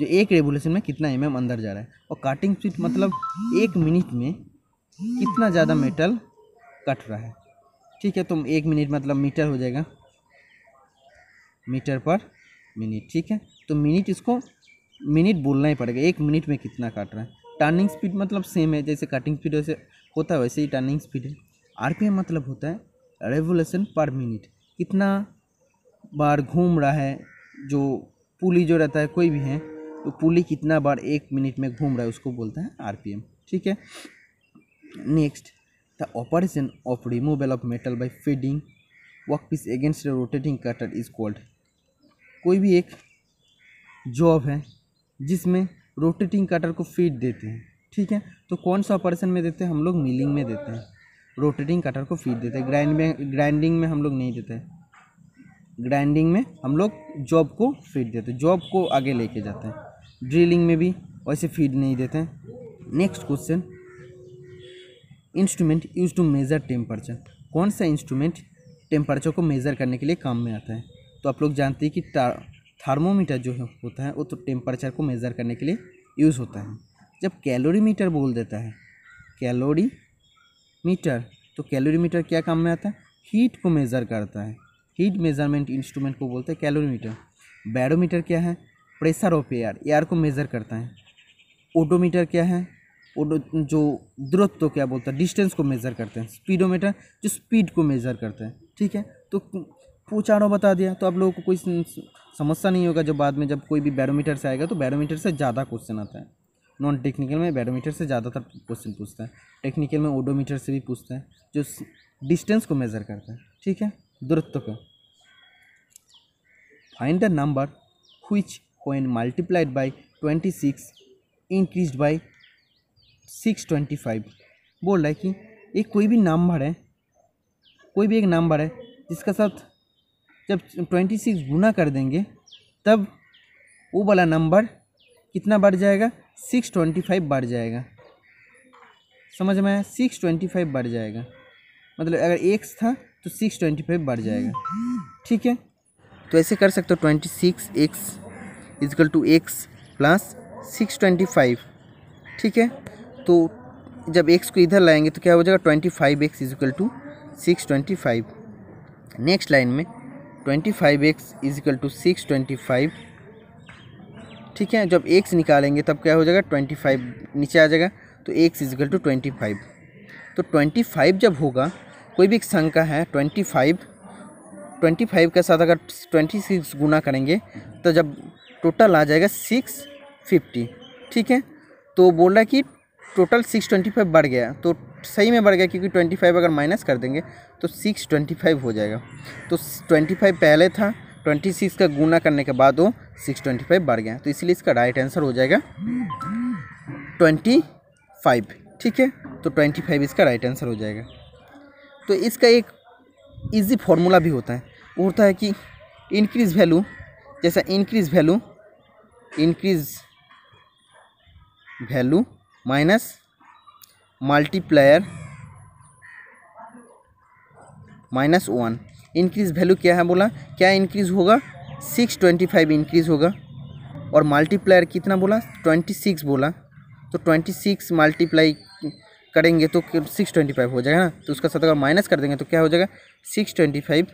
जो एक रेगुलेशन में कितना एम mm एम अंदर जा रहा है और काटिंग फीड मतलब एक मिनट में कितना ज़्यादा मेटल कट रहा है ठीक है तो एक मिनट मतलब मीटर हो जाएगा मीटर पर मिनट ठीक है तो मिनट इसको मिनट बोलना ही पड़ेगा एक मिनट में कितना काट रहा है टर्निंग स्पीड मतलब सेम है जैसे कटिंग स्पीड वैसे होता है वैसे ही टर्निंग स्पीड है एम मतलब होता है रेवोलेशन पर मिनट कितना बार घूम रहा है जो पुली जो रहता है कोई भी है तो पुली कितना बार एक मिनट में घूम रहा है उसको बोलता है एम ठीक है next The operation of removal of metal by feeding workpiece against rotating cutter is called कोई भी एक जॉब है जिसमें रोटेटिंग कटर को फीड देते हैं ठीक है तो कौन सा ऑपरेशन में देते हैं हम लोग मिलिंग में देते हैं रोटेटिंग कटर को फीड देते हैं ग्राइंड में ग्राइंडिंग में हम लोग नहीं देते हैं ग्राइंडिंग में हम लोग जॉब को फीड देते हैं जॉब को आगे लेके जाते हैं ड्रिलिंग में भी वैसे फीड नहीं देते हैं next question instrument used to measure temperature कौन सा इंस्ट्रूमेंट टेम्परेचर को मेज़र करने के लिए काम में आता है तो आप लोग जानते हैं कि थर्मोमीटर जो है होता है वो तो टेम्परेचर को मेज़र करने के लिए यूज़ होता है जब कैलोरी मीटर बोल देता है कैलोरी मीटर तो कैलोरी मीटर क्या काम में आता है हीट को मेज़र करता है हीट मेज़रमेंट इंस्ट्रूमेंट को बोलते हैं कैलोरी मीटर बैरोमीटर क्या है प्रेशर ऑफ एयर एयर को मेज़र करता है ओडोमीटर क्या है जो दूरत्व तो क्या बोलते हैं डिस्टेंस को मेज़र करते हैं स्पीडोमीटर जो स्पीड को मेज़र करते हैं ठीक है तो चारों बता दिया तो आप लोगों को कोई समस्या नहीं होगा जब बाद में जब कोई भी बैरोमीटर से आएगा तो बैरोमीटर से ज़्यादा क्वेश्चन आता है नॉन टेक्निकल में बैरोमीटर से ज़्यादातर क्वेश्चन पूछता है टेक्निकल में ओडोमीटर से भी पूछता है जो डिस्टेंस को मेज़र करता है ठीक है दूरत्व को find the number which multiplied by twenty six increase by six twenty five बोल रहा है कि एक कोई भी नंबर है कोई भी एक नंबर है जिसका साथ जब ट्वेंटी सिक्स गुना कर देंगे तब वो वाला नंबर कितना बढ़ जाएगा सिक्स ट्वेंटी फाइव बढ़ जाएगा समझ में आया सिक्स ट्वेंटी फाइव बढ़ जाएगा मतलब अगर एक्स था तो सिक्स ट्वेंटी फाइव बढ़ जाएगा ठीक है तो ऐसे कर सकते हो twenty six X equal to x plus six twenty five ठीक है तो जब एक्स को इधर लाएंगे तो क्या हो जाएगा twenty five X is equal to six twenty five next line में twenty five X is equal to six twenty five ठीक है जब एक्स निकालेंगे तब क्या हो जाएगा ट्वेंटी फाइव नीचे आ जाएगा तो X is equal to twenty five तो ट्वेंटी फाइव जब होगा कोई भी एक संख्या है ट्वेंटी फाइव ट्वेंटी फाइव के साथ अगर ट्वेंटी सिक्स गुना करेंगे तो जब टोटल आ जाएगा सिक्स फिफ्टी ठीक है तो बोल रहा है कि टोटल सिक्स ट्वेंटी फाइव बढ़ गया तो सही में बढ़ गया क्योंकि ट्वेंटी फाइव अगर माइनस कर देंगे तो सिक्स ट्वेंटी फाइव हो जाएगा तो ट्वेंटी फाइव पहले था ट्वेंटी सिक्स का गुना करने के बाद वो सिक्स ट्वेंटी फाइव बढ़ गया तो इसलिए इसका राइट आंसर हो जाएगा ट्वेंटी फाइव ठीक है तो ट्वेंटी फाइव इसका राइट आंसर हो जाएगा तो इसका एक इजी फार्मूला भी होता है वो होता है कि इंक्रीज वैल्यू जैसा increase value increase value minus multiplier minus one increase value क्या है बोला क्या इंक्रीज होगा सिक्स ट्वेंटी फाइव इंक्रीज होगा और मल्टीप्लायर कितना बोला ट्वेंटी सिक्स बोला तो ट्वेंटी सिक्स मल्टीप्लाई करेंगे तो सिक्स ट्वेंटी फाइव हो जाएगा ना तो उसका साथ अगर माइनस कर देंगे तो क्या हो जाएगा six twenty five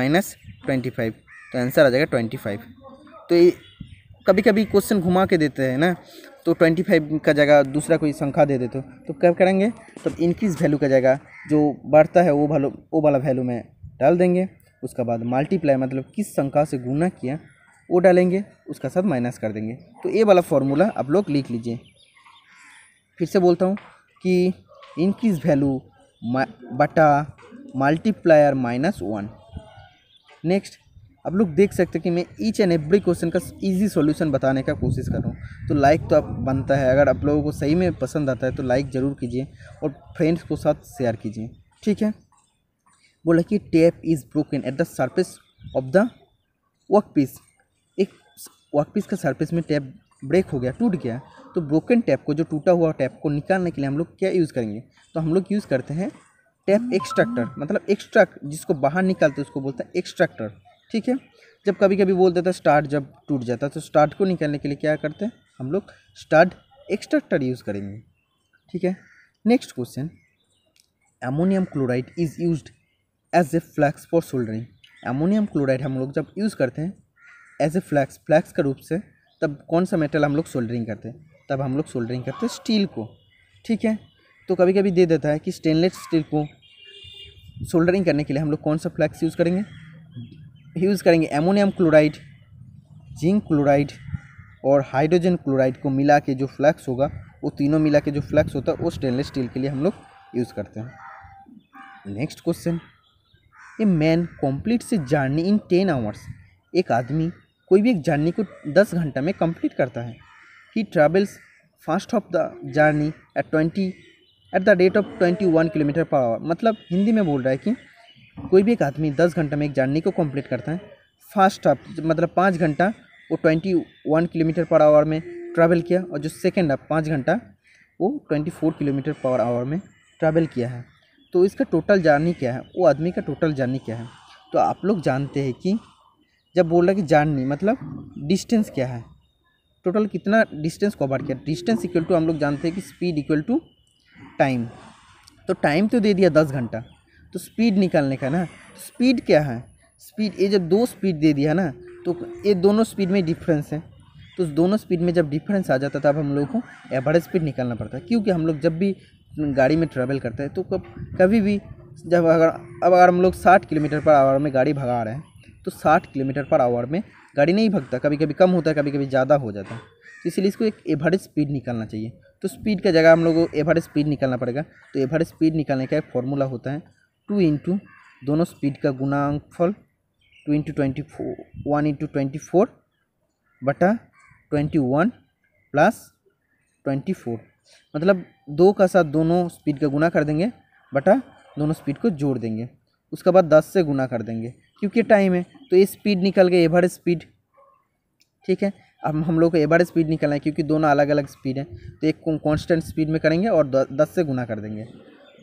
minus twenty five तो आंसर आ जाएगा ट्वेंटी फाइव तो कभी कभी क्वेश्चन घुमा के देते हैं ना तो ट्वेंटी फाइव का जगह दूसरा कोई संख्या दे देते हो तो क्या करेंगे तब इंक्रीज़ वैल्यू का जगह जो बढ़ता है वो वालो वो वाला वैल्यू में डाल देंगे उसका बाद मल्टीप्लाई मतलब किस संख्या से गुना किया वो डालेंगे उसका साथ माइनस कर देंगे तो ये वाला फार्मूला आप लोग लिख लीजिए फिर से बोलता हूँ कि इंक्रीज वैल्यू बटा मल्टीप्लायर माइनस वन नेक्स्ट आप लोग देख सकते हैं कि मैं ईच एंड एवरी क्वेश्चन का इजी सॉल्यूशन बताने का कोशिश कर रहा हूँ तो लाइक तो आप बनता है अगर आप लोगों को सही में पसंद आता है तो लाइक ज़रूर कीजिए और फ्रेंड्स को साथ शेयर कीजिए ठीक है बोला कि tap is broken at the surface of the work piece एक वर्क पीस का सर्फेस में टैप ब्रेक हो गया टूट गया तो ब्रोकन टैप को जो टूटा हुआ टैप को निकालने के लिए हम लोग क्या यूज़ करेंगे तो हम लोग यूज़ करते हैं टैप एक्सट्रैक्टर मतलब एक्सट्रैक्ट जिसको बाहर निकालते हैं उसको बोलते हैं एक्सट्रैक्टर ठीक है जब कभी कभी बोल देता है स्टार्ट जब टूट जाता है तो स्टार्ट को निकालने के लिए क्या करते हैं हम लोग स्टार्ट एक्सट्रैक्टर यूज़ करेंगे ठीक है next question ammonium chloride is used as a flux for soldering ammonium chloride हम लोग जब यूज़ करते हैं एज ए फ्लैक्स फ्लैक्स के रूप से तब कौन सा मेटल हम लोग सोल्डरिंग करते हैं तब हम लोग सोल्डरिंग करते हैं स्टील को ठीक है तो कभी कभी दे देता है कि स्टेनलेस स्टील को सोल्डरिंग करने के लिए हम लोग कौन सा फ्लैक्स यूज़ करेंगे यूज़ करेंगे एमोनियम क्लोराइड जिंक क्लोराइड और हाइड्रोजन क्लोराइड को मिला के जो फ्लैक्स होगा वो तीनों मिला के जो फ्लैक्स होता है वो स्टेनलेस स्टील के लिए हम लोग यूज़ करते हैं next question a man complete से जर्नी इन टेन आवर्स एक आदमी कोई भी एक जर्नी को दस घंटा में कंप्लीट करता है he travels fast of the journey at twenty at the rate of twenty one kilometre per hour मतलब हिंदी में बोल रहा है कि कोई भी एक आदमी दस घंटा में एक जर्नी को कंप्लीट करता है फास्ट हाफ मतलब पाँच घंटा वो twenty one kilometre per hour में ट्रैवल किया और जो सेकेंड हाफ पाँच घंटा वो twenty four kilometre per hour में ट्रैवल किया है तो इसका टोटल जर्नी क्या है वो आदमी का टोटल जर्नी क्या है तो आप लोग जानते हैं कि जब बोल रहा है कि जर्नी मतलब डिस्टेंस क्या है टोटल कितना डिस्टेंस कवर किया डिस्टेंस इक्वल टू हम लोग जानते हैं कि स्पीड इक्वल टू टाइम तो टाइम तो दे दिया दस घंटा तो स्पीड निकालने का ना स्पीड तो क्या है स्पीड ये जब दो स्पीड दे दिया ना तो ये दोनों स्पीड में डिफरेंस है तो दोनों स्पीड में जब डिफरेंस आ जाता है तब हम लोग को एवरेज स्पीड निकालना पड़ता है क्योंकि हम लोग जब भी गाड़ी में ट्रैवल करते हैं तो कब कभी भी जब अगर अब अगर हम लोग साठ किलोमीटर पर आवर में गाड़ी भगा रहे हैं तो साठ किलोमीटर पर आवर में गाड़ी नहीं भगता कभी कभी कम होता है कभी कभी ज़्यादा हो जाता है तो इसलिए इसको एक एवरेज स्पीड निकालना चाहिए तो स्पीड का जगह हम लोग को एवरेज स्पीड निकालना पड़ेगा तो एवरेज स्पीड निकालने का एक फॉर्मूला होता है टू इंटू दोनों स्पीड का गुणांकफल two into twenty four one into twenty four बटा twenty one plus twenty four मतलब दो का साथ दोनों स्पीड का गुना कर देंगे बटा दोनों स्पीड को जोड़ देंगे उसके बाद दस से गुना कर देंगे क्योंकि टाइम है तो ये स्पीड निकल गए एवरेज स्पीड ठीक है अब हम लोग को एवरेज स्पीड निकलना है क्योंकि दोनों अलग अलग स्पीड है तो एक कांस्टेंट स्पीड में करेंगे और दस से गुना कर देंगे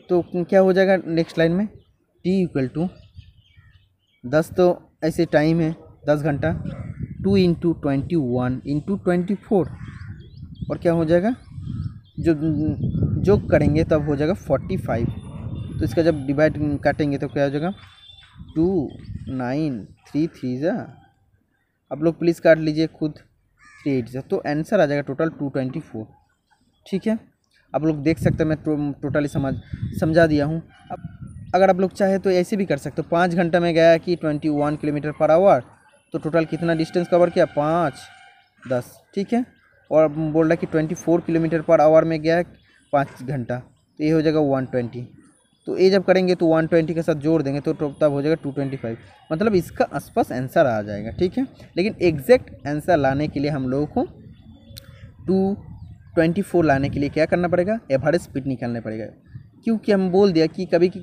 तो क्या हो जाएगा नेक्स्ट लाइन में टी इक्वल टू दस तो ऐसे टाइम है दस घंटा two into twenty one into twenty four और क्या हो जाएगा जो जो करेंगे तब हो जाएगा फोर्टी फाइव तो इसका जब डिवाइड काटेंगे तो क्या हो जाएगा टू नाइन थ्री थ्री ज़ा आप लोग प्लीज़ काट लीजिए खुद थ्री एट ज़ा तो आंसर आ जाएगा टोटल टू ट्वेंटी फोर ठीक है आप लोग देख सकते हैं मैं टो, टोटली समझ समझा दिया हूँ अब अगर आप लोग चाहे तो ऐसे भी कर सकते हो पाँच घंटा में गया कि twenty one kilometre per hour तो टोटल कितना डिस्टेंस कवर किया पाँच दस ठीक है और बोल रहा कि twenty four kilometre per hour में गया पाँच घंटा तो ये हो जाएगा वन ट्वेंटी तो ये जब करेंगे तो वन ट्वेंटी के साथ जोड़ देंगे तो तब हो जाएगा टू ट्वेंटी फाइव मतलब इसका आसपास आंसर आ जाएगा ठीक है लेकिन एग्जैक्ट आंसर लाने के लिए हम लोगों को टू ट्वेंटी फोर लाने के लिए क्या करना पड़ेगा एवरेज स्पीड निकालना पड़ेगा क्योंकि हम बोल दिया कि कभी कि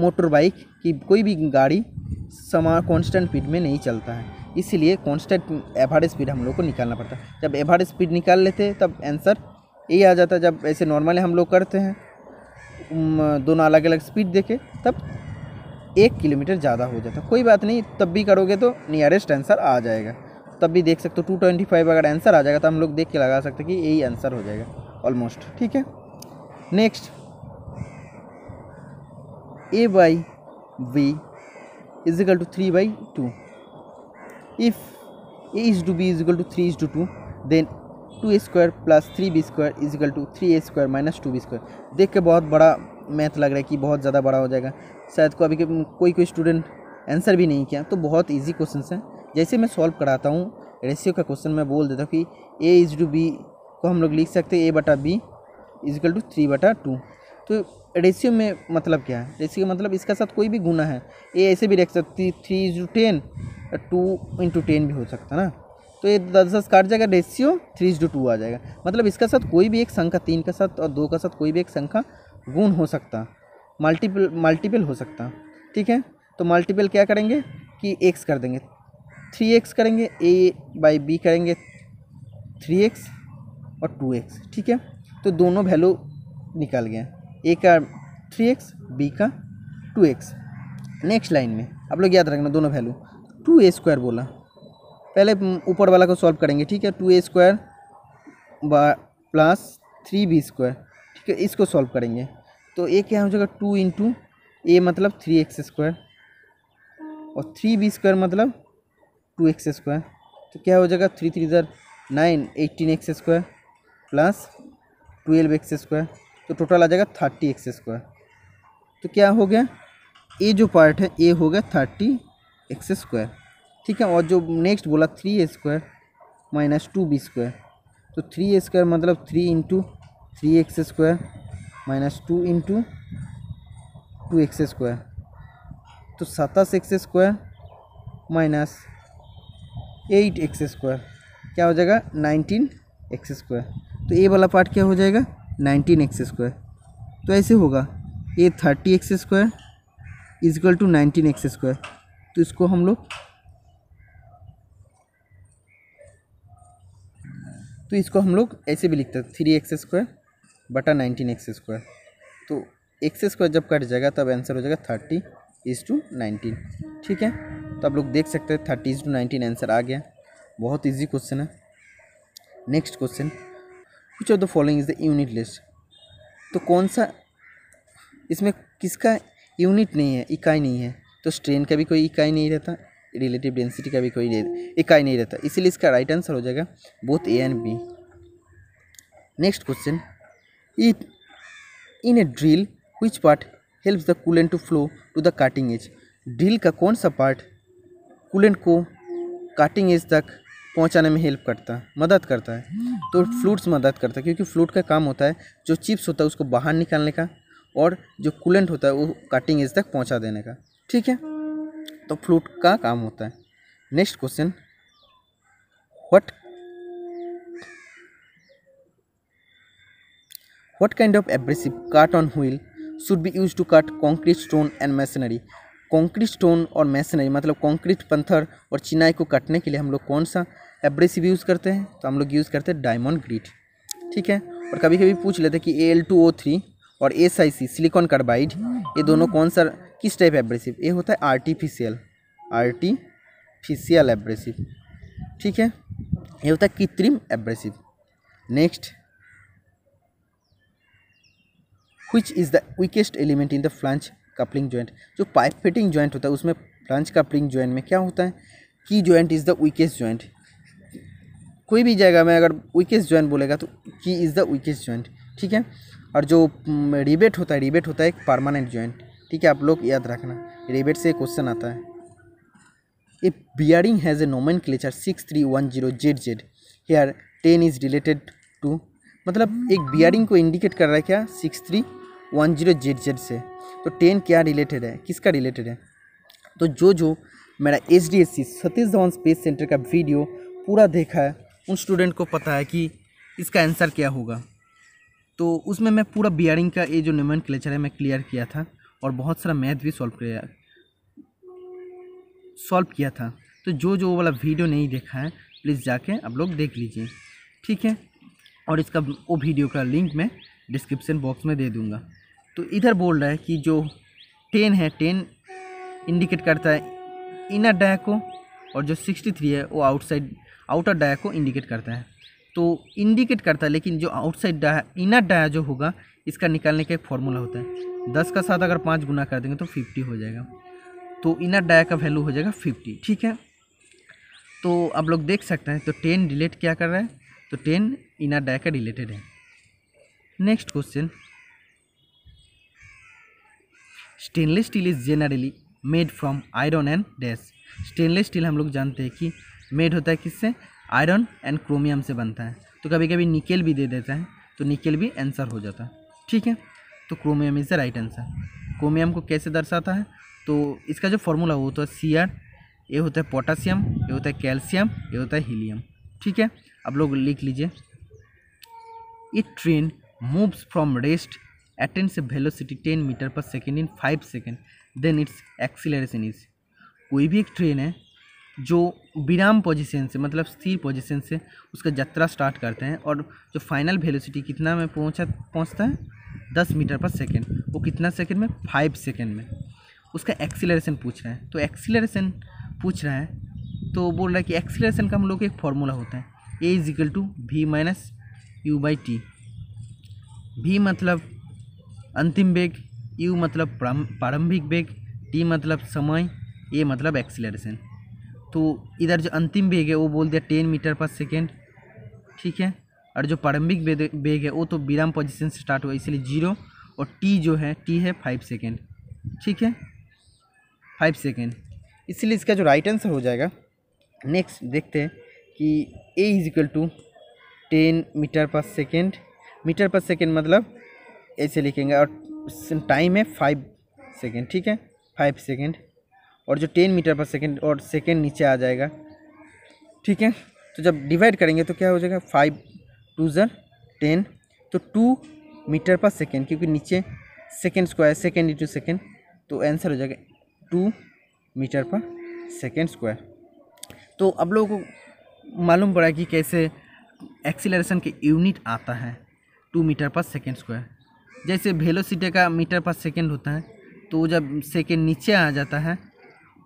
मोटर बाइक की कोई भी गाड़ी समा कॉन्स्टेंट स्पीड में नहीं चलता है इसीलिए कॉन्स्टेंट एवरेज स्पीड हम लोग को निकालना पड़ता है जब एवरेज स्पीड निकाल लेते तब आंसर यही आ जाता जब ऐसे नॉर्मली हम लोग करते हैं दोनों अलग अलग स्पीड देखे तब एक किलोमीटर ज़्यादा हो जाता कोई बात नहीं तब भी करोगे तो नियरेस्ट आंसर आ जाएगा तब भी देख सकते हो टू ट्वेंटी फाइव अगर आंसर आ जाएगा तो हम लोग देख के लगा सकते हैं कि यही आंसर हो जाएगा ऑलमोस्ट ठीक है next A by B is equal to three by two if A is to B is equal to three is to two then two A square plus three B square is equal to three A square minus two B square देख के बहुत बड़ा math लग रहा है कि बहुत ज़्यादा बड़ा हो जाएगा शायद को अभी कोई कोई स्टूडेंट आंसर भी नहीं किया तो बहुत इजी क्वेश्चन है जैसे मैं सॉल्व कराता हूँ रेशियो का क्वेश्चन मैं बोल देता हूँ कि ए इज टू बी को हम लोग लिख सकते हैं ए बटा बी इजिकल टू थ्री बटा टू तो रेशियो में मतलब क्या है रेशियो का मतलब इसका साथ कोई भी गुना है ए ऐसे भी रख सकती three is to ten two into ten भी हो सकता ना तो ये दस दस काट जाएगा ratio three is to two आ जाएगा मतलब इसका साथ कोई भी एक संख्या तीन का साथ और दो का साथ कोई भी एक संख्या गुण हो सकता मल्टीपल मल्टीपल हो सकता ठीक है तो मल्टीपल क्या करेंगे कि एक्स कर देंगे थ्री एक्स करेंगे ए बाई बी करेंगे थ्री एक्स और टू एक्स ठीक है तो दोनों वैल्यू निकाल गए ए का थ्री एक्स बी का टू एक्स नेक्स्ट लाइन में आप लोग याद रखना दोनों वैल्यू टू ए स्क्वायर बोला पहले ऊपर वाला को सॉल्व करेंगे ठीक है two A square plus three B square ठीक है इसको सॉल्व करेंगे तो ए क्या हो जाएगा टू इंटू ए मतलब थ्री एक्स स्क्वायर और थ्री बी स्क्वायर मतलब टू एक्स स्क्वायर तो क्या हो जाएगा थ्री थ्री ज़र nine eighteen X square plus twelve X square तो टोटल आ जाएगा थर्टी एक्स स्क्वायर तो क्या हो गया ए जो पार्ट है ए हो गया थर्टी एक्स स्क्वायर ठीक है और जो नेक्स्ट बोला three A square minus two B square तो थ्री ए स्क्वायर मतलब three into three X square minus two into two X square तो सत्ताईस X square minus eight X square क्या हो जाएगा नाइनटीन एक्स स्क्वायर तो ए वाला पार्ट क्या हो जाएगा नाइनटीन एक्स स्क्वायर तो ऐसे होगा A thirty X square equal to nineteen X square तो इसको हम लोग तो इसको हम लोग ऐसे भी लिखते हैं थ्री एक्स स्क्वायर बटा नाइनटीन एक्स स्क्वायर तो एक्स स्क्वायर जब कट जाएगा तब आंसर हो जाएगा थर्टी इज टू नाइनटीन ठीक है तो आप लोग देख सकते हैं थर्टीज टू नाइनटीन आंसर आ गया बहुत ईजी क्वेश्चन है next question which of the following is the unit list तो कौन सा इसमें किसका यूनिट नहीं है इकाई नहीं है तो स्ट्रेन का भी कोई इकाई नहीं रहता रिलेटिव डेंसिटी का भी कोई नहीं इकाई नहीं रहता इसीलिए इसका राइट आंसर हो जाएगा both A and B next question it in a drill which part helps the coolant to flow to the cutting edge drill का कौन सा पार्ट कूलेंट को काटिंग एज तक पहुंचाने में हेल्प करता है मदद करता है तो फ्लूट्स मदद करता है क्योंकि फ्लूट का काम होता है जो चिप्स होता है उसको बाहर निकालने का और जो कूलेंट होता है वो काटिंग एज तक पहुंचा देने का ठीक है तो फ्लूट का काम होता है next question what what kind of abrasive cut on wheel should be used to cut concrete stone and machinery concrete stone और मैसनरी मतलब कंक्रीट पत्थर और चिनाई को काटने के लिए हम लोग कौन सा एब्रेसिव यूज़ करते हैं तो हम लोग यूज़ करते हैं डायमंड ग्रीट ठीक है और कभी कभी पूछ लेते हैं कि एल टू ओ थ्री और S I C silicon carbide ये दोनों कौन सा किस टाइप एब्रेसिव ये होता है आर्टिफिशियल आर्टिफिशियल एब्रेसिव ठीक है ये होता है कृत्रिम abrasive next which is the weakest element in the flange coupling joint जो पाइप फिटिंग ज्वाइंट होता है उसमें ब्रांच कपलिंग ज्वाइंट में क्या होता है की joint is the weakest joint कोई भी जगह में अगर वीकेस्ट ज्वाइंट बोलेगा तो की इज़ द वीकेस्ट ज्वाइंट ठीक है और जो रिबेट होता है रिबेट होता है एक परमानेंट जॉइंट ठीक है आप लोग याद रखना रिबेट से क्वेश्चन आता है a bearing has a nomenclature six three one zero Z Z here ten is related to मतलब एक बियरिंग को इंडिकेट कर रहा है क्या six three one zero Z Z से तो टेन क्या रिलेटेड है किसका रिलेटेड है तो जो जो मेरा H D S C Satish Dhawan space centre का वीडियो पूरा देखा है उन स्टूडेंट को पता है कि इसका आंसर क्या होगा तो उसमें मैं पूरा बियरिंग का ये जो निमन क्लेचर है मैं क्लियर किया था और बहुत सारा मैथ भी सॉल्व किया सॉल्व किया था तो जो जो वाला वीडियो नहीं देखा है प्लीज़ जाके आप लोग देख लीजिए ठीक है और इसका वो वीडियो का लिंक मैं डिस्क्रिप्शन बॉक्स में दे दूँगा तो इधर बोल रहा है कि जो टेन है टेन इंडिकेट करता है इनर डाया को और जो सिक्सटी थ्री है वो आउटसाइड आउटर डाया को इंडिकेट करता है तो इंडिकेट करता है लेकिन जो आउटसाइड डाया इनर डाया जो होगा इसका निकालने का एक फॉर्मूला होता है दस का साथ अगर पाँच गुना कर देंगे तो फिफ्टी हो जाएगा तो इनर डाया का वैल्यू हो जाएगा फिफ्टी ठीक है तो आप लोग देख सकते हैं तो टेन रिलेट क्या कर रहा है तो टेन इनर डाया का रिलेटेड है next question stainless steel is generally made from iron and dash stainless steel हम लोग जानते हैं कि मेड होता है किससे आयरन एंड क्रोमियम से बनता है तो कभी कभी निकेल भी दे देता है तो निकेल भी आंसर हो जाता है ठीक है तो chromium is the right answer chromium को कैसे दर्शाता है तो इसका जो फॉर्मूला वो होता है सी आर ये होता है पोटासियम ये होता है कैल्शियम ये होता है हीलियम ठीक है अब लोग लिख लीजिए it train moves from rest attains a velocity 10 metre per second in five second then its acceleration is कोई भी एक ट्रेन है जो विराम पोजीशन से मतलब स्थिर पोजीशन से उसका यात्रा स्टार्ट करते हैं और जो फाइनल वेलोसिटी कितना में पहुंचा पहुंचता है दस मीटर पर सेकेंड वो कितना सेकेंड में फाइव सेकेंड में उसका एक्सीलरेशन पूछ रहा है तो एक्सीलरेशन पूछ रहा है तो बोल रहा है कि एक्सीलरेशन का हम लोग एक फॉर्मूला होता है a is equal to v minus u by t v मतलब अंतिम बेग यू मतलब प्रारंभिक वेग टी मतलब समय ए मतलब एक्सीलरेशन तो इधर जो अंतिम बेग है वो बोल दिया टेन मीटर पर सेकेंड ठीक है और जो प्रारंभिक वेग है वो तो विराम पोजीशन से स्टार्ट हुआ इसलिए जीरो और टी जो है टी है फाइव सेकेंड ठीक है फाइव सेकेंड इसलिए इसका जो राइट आंसर हो जाएगा नेक्स्ट देखते हैं कि a is equal to ten metre per second metre per second मतलब ऐसे लिखेंगे और टाइम है फाइव सेकेंड ठीक है फाइव सेकेंड और जो टेन मीटर पर सेकेंड और सेकेंड नीचे आ जाएगा ठीक है तो जब डिवाइड करेंगे तो क्या हो जाएगा फाइव टू ज़र टेन तो टू मीटर पर सेकेंड क्योंकि नीचे second square second into second तो आंसर हो जाएगा two metre per second square तो अब लोगों को मालूम पड़ा कि कैसे एक्सीलरेशन के यूनिट आता है two metre per second square जैसे वेलोसिटी का मीटर पर सेकेंड होता है तो जब सेकेंड नीचे आ जाता है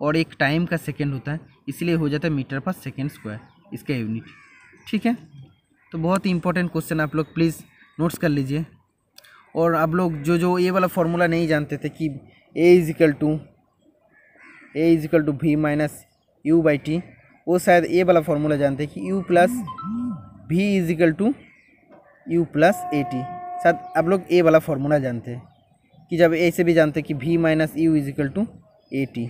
और एक टाइम का सेकेंड होता है इसलिए हो जाता है मीटर पर सेकेंड स्क्वायर इसका यूनिट ठीक है तो बहुत ही इंपॉर्टेंट क्वेश्चन आप लोग प्लीज़ नोट्स कर लीजिए और आप लोग जो जो ये वाला फॉर्मूला नहीं जानते थे कि a is equal to a is equal to v minus u by t वो शायद ए वाला फॉर्मूला जानते हैं कि u plus v is equal to u plus a t sir आप लोग ए वाला फार्मूला जानते हैं कि जब ए से भी जानते हैं कि v minus u is equal to a t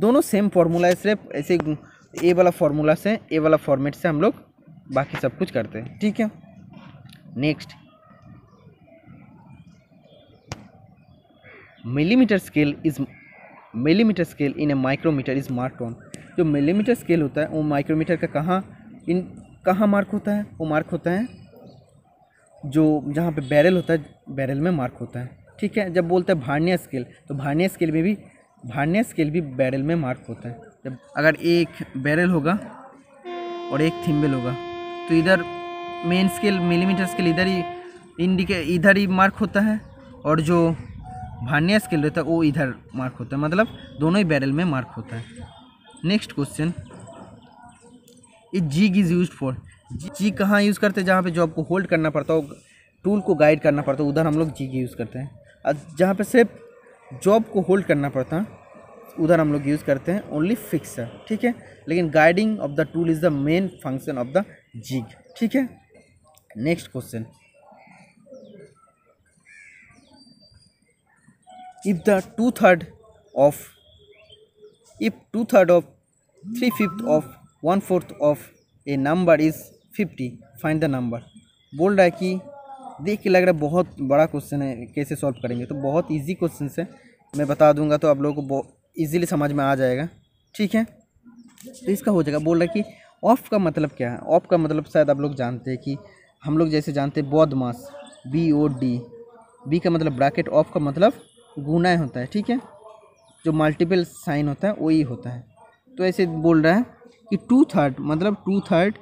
दोनों सेम फार्मूला है सिर्फ ऐसे ए वाला फार्मूला से ए वाला फॉर्मेट से हम लोग बाकी सब कुछ करते हैं ठीक है next millimetre scale is millimetre scale in a micrometre is mark on जो मिलीमीटर स्केल होता है वो माइक्रोमीटर का कहाँ इन कहाँ मार्क होता है वो मार्क होता है जो जहाँ पे बैरल होता है बैरल में मार्क होता है ठीक है जब बोलते हैं भारणिया स्केल तो भार्निया स्केल में भी भार्निया स्केल भी बैरल में मार्क होता है जब अगर एक बैरल होगा और एक थिम्बेल होगा तो इधर मेन स्केल मिलीमीटर स्केल इधर ही इंडिके इधर ही मार्क होता है और जो भानिया स्केल रहता है वो इधर मार्क होता है मतलब दोनों ही बैरल में मार्क होता है next question a jig is use for जी कहाँ यूज़ करते हैं जहाँ पे जॉब को होल्ड करना पड़ता हो टूल को गाइड करना पड़ता हो उधर हम लोग जी यूज़ करते हैं और जहाँ पे सिर्फ जॉब को होल्ड करना पड़ता है उधर हम लोग यूज़ करते हैं ओनली फिक्सर ठीक है लेकिन guiding of the tool is the main function of the jig ठीक है next question if the two third of if two third of three fifth of one fourth of a number is fifty find the number बोल रहा है कि देख के लग रहा है बहुत बड़ा क्वेश्चन है कैसे सॉल्व करेंगे तो बहुत इजी क्वेश्चन है मैं बता दूंगा तो आप लोगों को इजीली समझ में आ जाएगा ठीक है तो इसका हो जाएगा बोल रहा है कि ऑफ का मतलब क्या है ऑफ का मतलब शायद आप लोग जानते हैं कि हम लोग जैसे जानते हैं BODMAS B O D B का मतलब ब्रैकेट ऑफ का मतलब गुना होता है ठीक है जो मल्टीपल साइन होता है वही होता है तो ऐसे बोल रहा है कि टू थर्ड मतलब टू थर्ड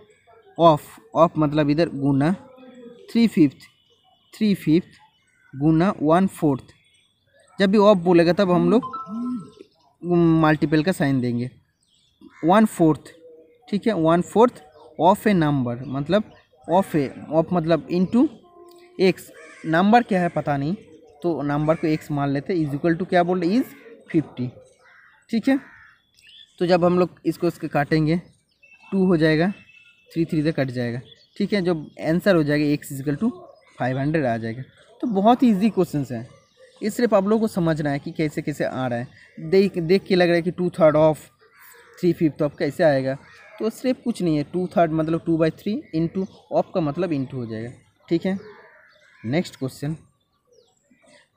ऑफ ऑफ मतलब इधर गुना थ्री फिफ्थ थ्री फिफ्थ गुना वन फोर्थ जब भी ऑफ बोलेगा तब हम लोग मल्टीपल का साइन देंगे वन फोर्थ ठीक है one fourth of a number मतलब ऑफ ए ऑफ मतलब इनटू एक्स नंबर क्या है पता नहीं तो नंबर को एक्स मान लेते इज इक्वल टू क्या बोल रहे इज़ फिफ्टी ठीक है तो जब हम लोग इसको इसके काटेंगे टू हो जाएगा थ्री थ्री से कट जाएगा ठीक है जो आंसर हो जाएगा x is equal to five hundred आ जाएगा तो बहुत ही ईजी क्वेश्चन है इस सिर्फ आप लोगों को समझना है कि कैसे कैसे आ रहा है देख देख के लग रहा है कि two third of three fifth of कैसे आएगा तो सिर्फ कुछ नहीं है टू थर्ड मतलब two by three into of का मतलब इंटू हो जाएगा ठीक है next question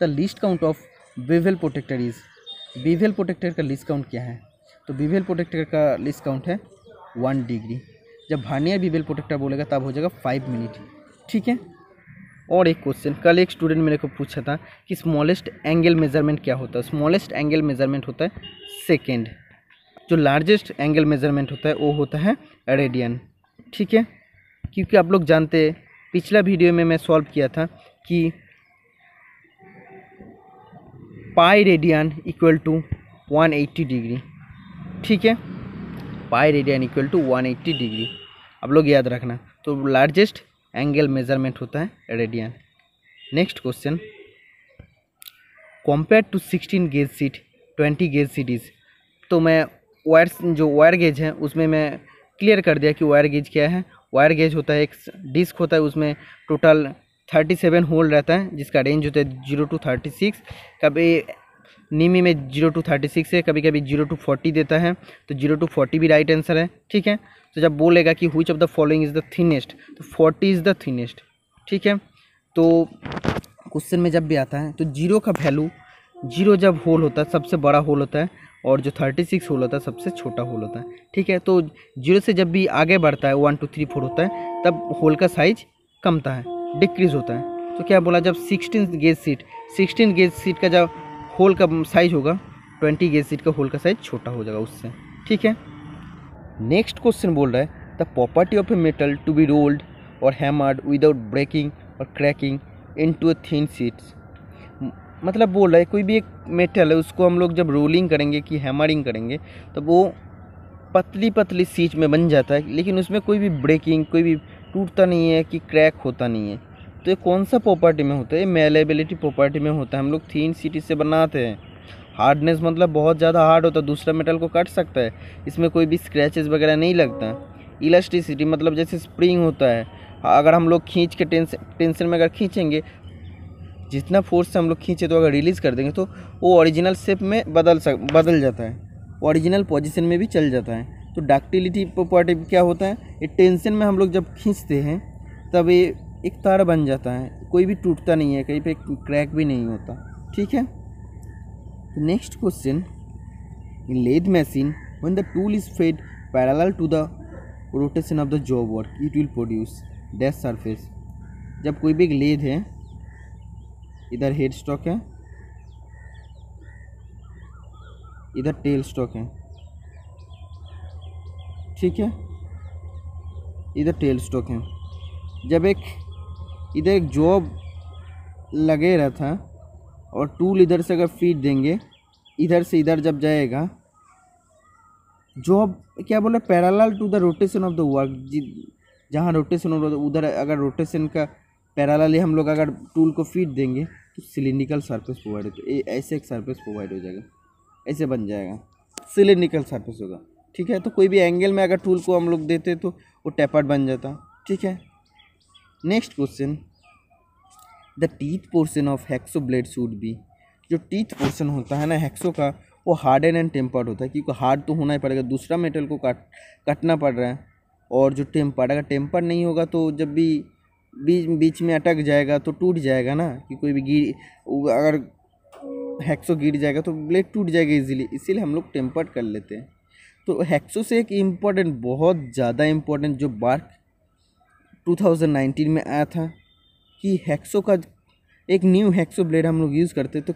the least count of bevel protractor is bevel protractor का लिस्ट काउंट क्या है तो बीवेल प्रोटेक्टर का लिस्ट काउंट है वन डिग्री जब भानिया भी बेल प्रोटेक्टर बोलेगा तब हो जाएगा फाइव मिनट ठीक है और एक क्वेश्चन कल एक स्टूडेंट मेरे को पूछा था कि स्मॉलेस्ट एंगल मेजरमेंट क्या होता है स्मॉलेस्ट एंगल मेजरमेंट होता है सेकेंड जो लार्जेस्ट एंगल मेजरमेंट होता है वो होता है रेडियन ठीक है क्योंकि आप लोग जानते हैं पिछला वीडियो में मैं सॉल्व किया था कि pi radian equal to 180 degree ठीक है pi radian equal to 180 degree आप लोग याद रखना तो लार्जेस्ट एंगल मेजरमेंट होता है radian next question compare to sixteen gauge sheet twenty gauge sheet is तो मैं वायर जो वायर गेज है उसमें मैं क्लियर कर दिया कि वायर गेज क्या है वायर गेज होता है एक डिस्क होता है उसमें टोटल थर्टी सेवन होल रहता है जिसका रेंज होता है जीरो टू थर्टी सिक्स कभी नीमी में जीरो टू थर्टी सिक्स है कभी कभी जीरो टू फोर्टी देता है तो जीरो टू फोर्टी भी राइट आंसर है ठीक है तो जब बोलेगा कि which of the following is the thinnest तो फोर्टी इज़ द थिनेस्ट ठीक है तो क्वेश्चन में जब भी आता है तो जीरो का वैल्यू जीरो जब होल होता है सबसे बड़ा होल होता है और जो थर्टी सिक्स होल होता है सबसे छोटा होल होता है ठीक है तो जीरो से जब भी आगे बढ़ता है वन टू थ्री फोर होता है तब होल का साइज कमता है डिक्रीज होता है तो क्या बोला जब sixteen gauge sheet sixteen gauge sheet का जब होल का साइज होगा ट्वेंटी गेज सीट का होल का साइज छोटा हो जाएगा उससे ठीक है नेक्स्ट क्वेश्चन बोल रहा है the property of a metal to be rolled और हैमर्ड विदाउट ब्रेकिंग और cracking into a thin sheets मतलब बोल रहा है कोई भी एक मेटल है उसको हम लोग जब रोलिंग करेंगे कि हैमरिंग करेंगे तो वो पतली पतली सीट में बन जाता है लेकिन उसमें कोई भी ब्रेकिंग कोई भी टूटता नहीं है कि क्रैक होता नहीं है तो ये कौन सा प्रॉपर्टी में होता है मेलेबिलिटी प्रॉपर्टी में होता है हम लोग थीन सीट से बनाते हैं हार्डनेस मतलब बहुत ज़्यादा हार्ड होता है दूसरा मेटल को कट सकता है इसमें कोई भी स्क्रैचेस वगैरह नहीं लगता इलास्टिसिटी मतलब जैसे स्प्रिंग होता है अगर हम लोग खींच के टेंस टेंशन में अगर खींचेंगे जितना फोर्स से हम लोग खींचे तो अगर रिलीज़ कर देंगे तो वो ओरिजिनल शेप में बदल सक बदल जाता है ओरिजिनल पोजिशन में भी चल जाता है तो डाक्टिलिटी प्रॉपर्टी क्या होता है ये टेंशन में हम लोग जब खींचते हैं तब ये एक तार बन जाता है कोई भी टूटता नहीं है कहीं पे क्रैक भी नहीं होता ठीक है The next question In lathe machine, when the tool is fed parallel to the rotation of the jaw work, it will produce dash surface. जब कोई भी एक लेद है इधर हेड स्टॉक है इधर टेल स्टॉक है ठीक है इधर टेल स्टॉक है जब एक इधर एक जॉब लगे रहता था और टूल इधर से अगर फीड देंगे इधर से इधर जब जाएगा जो अब क्या बोले parallel to the rotation of the work जी जहाँ रोटेशन हो रहा उधर अगर रोटेशन का ही हम लोग अगर टूल को फीट देंगे तो सिलिंड्रिकल सरफेस प्रोवाइड होते ऐसे एक सरफेस प्रोवाइड हो जाएगा ऐसे बन जाएगा सिलिंड्रिकल सरफेस होगा ठीक है तो कोई भी एंगल में अगर टूल को हम लोग देते तो वो टैपर्ड बन जाता ठीक है next question the teeth portion of hacksaw blade should be जो टीथ पोर्सन होता है ना हैक्सो का वो हार्डन एंड टेम्पर्ड होता है क्योंकि हार्ड तो होना ही पड़ेगा दूसरा मेटल को काट कटना पड़ रहा है और जो टेम्पर्ड अगर टेम्पर नहीं होगा तो जब भी बीच बीच में अटक जाएगा तो टूट जाएगा ना कि कोई भी गिर अगर हैक्सो गिर जाएगा तो ब्लेड टूट जाएगा इजीली इसीलिए हम लोग टेम्पर्ड कर लेते हैं तो हैक्सो से एक इम्पॉर्टेंट बहुत ज़्यादा इम्पोर्टेंट जो बार्क 2019 में आया था कि हैक्सो का एक न्यू हैक्सो ब्लेड हम लोग यूज़ करते तो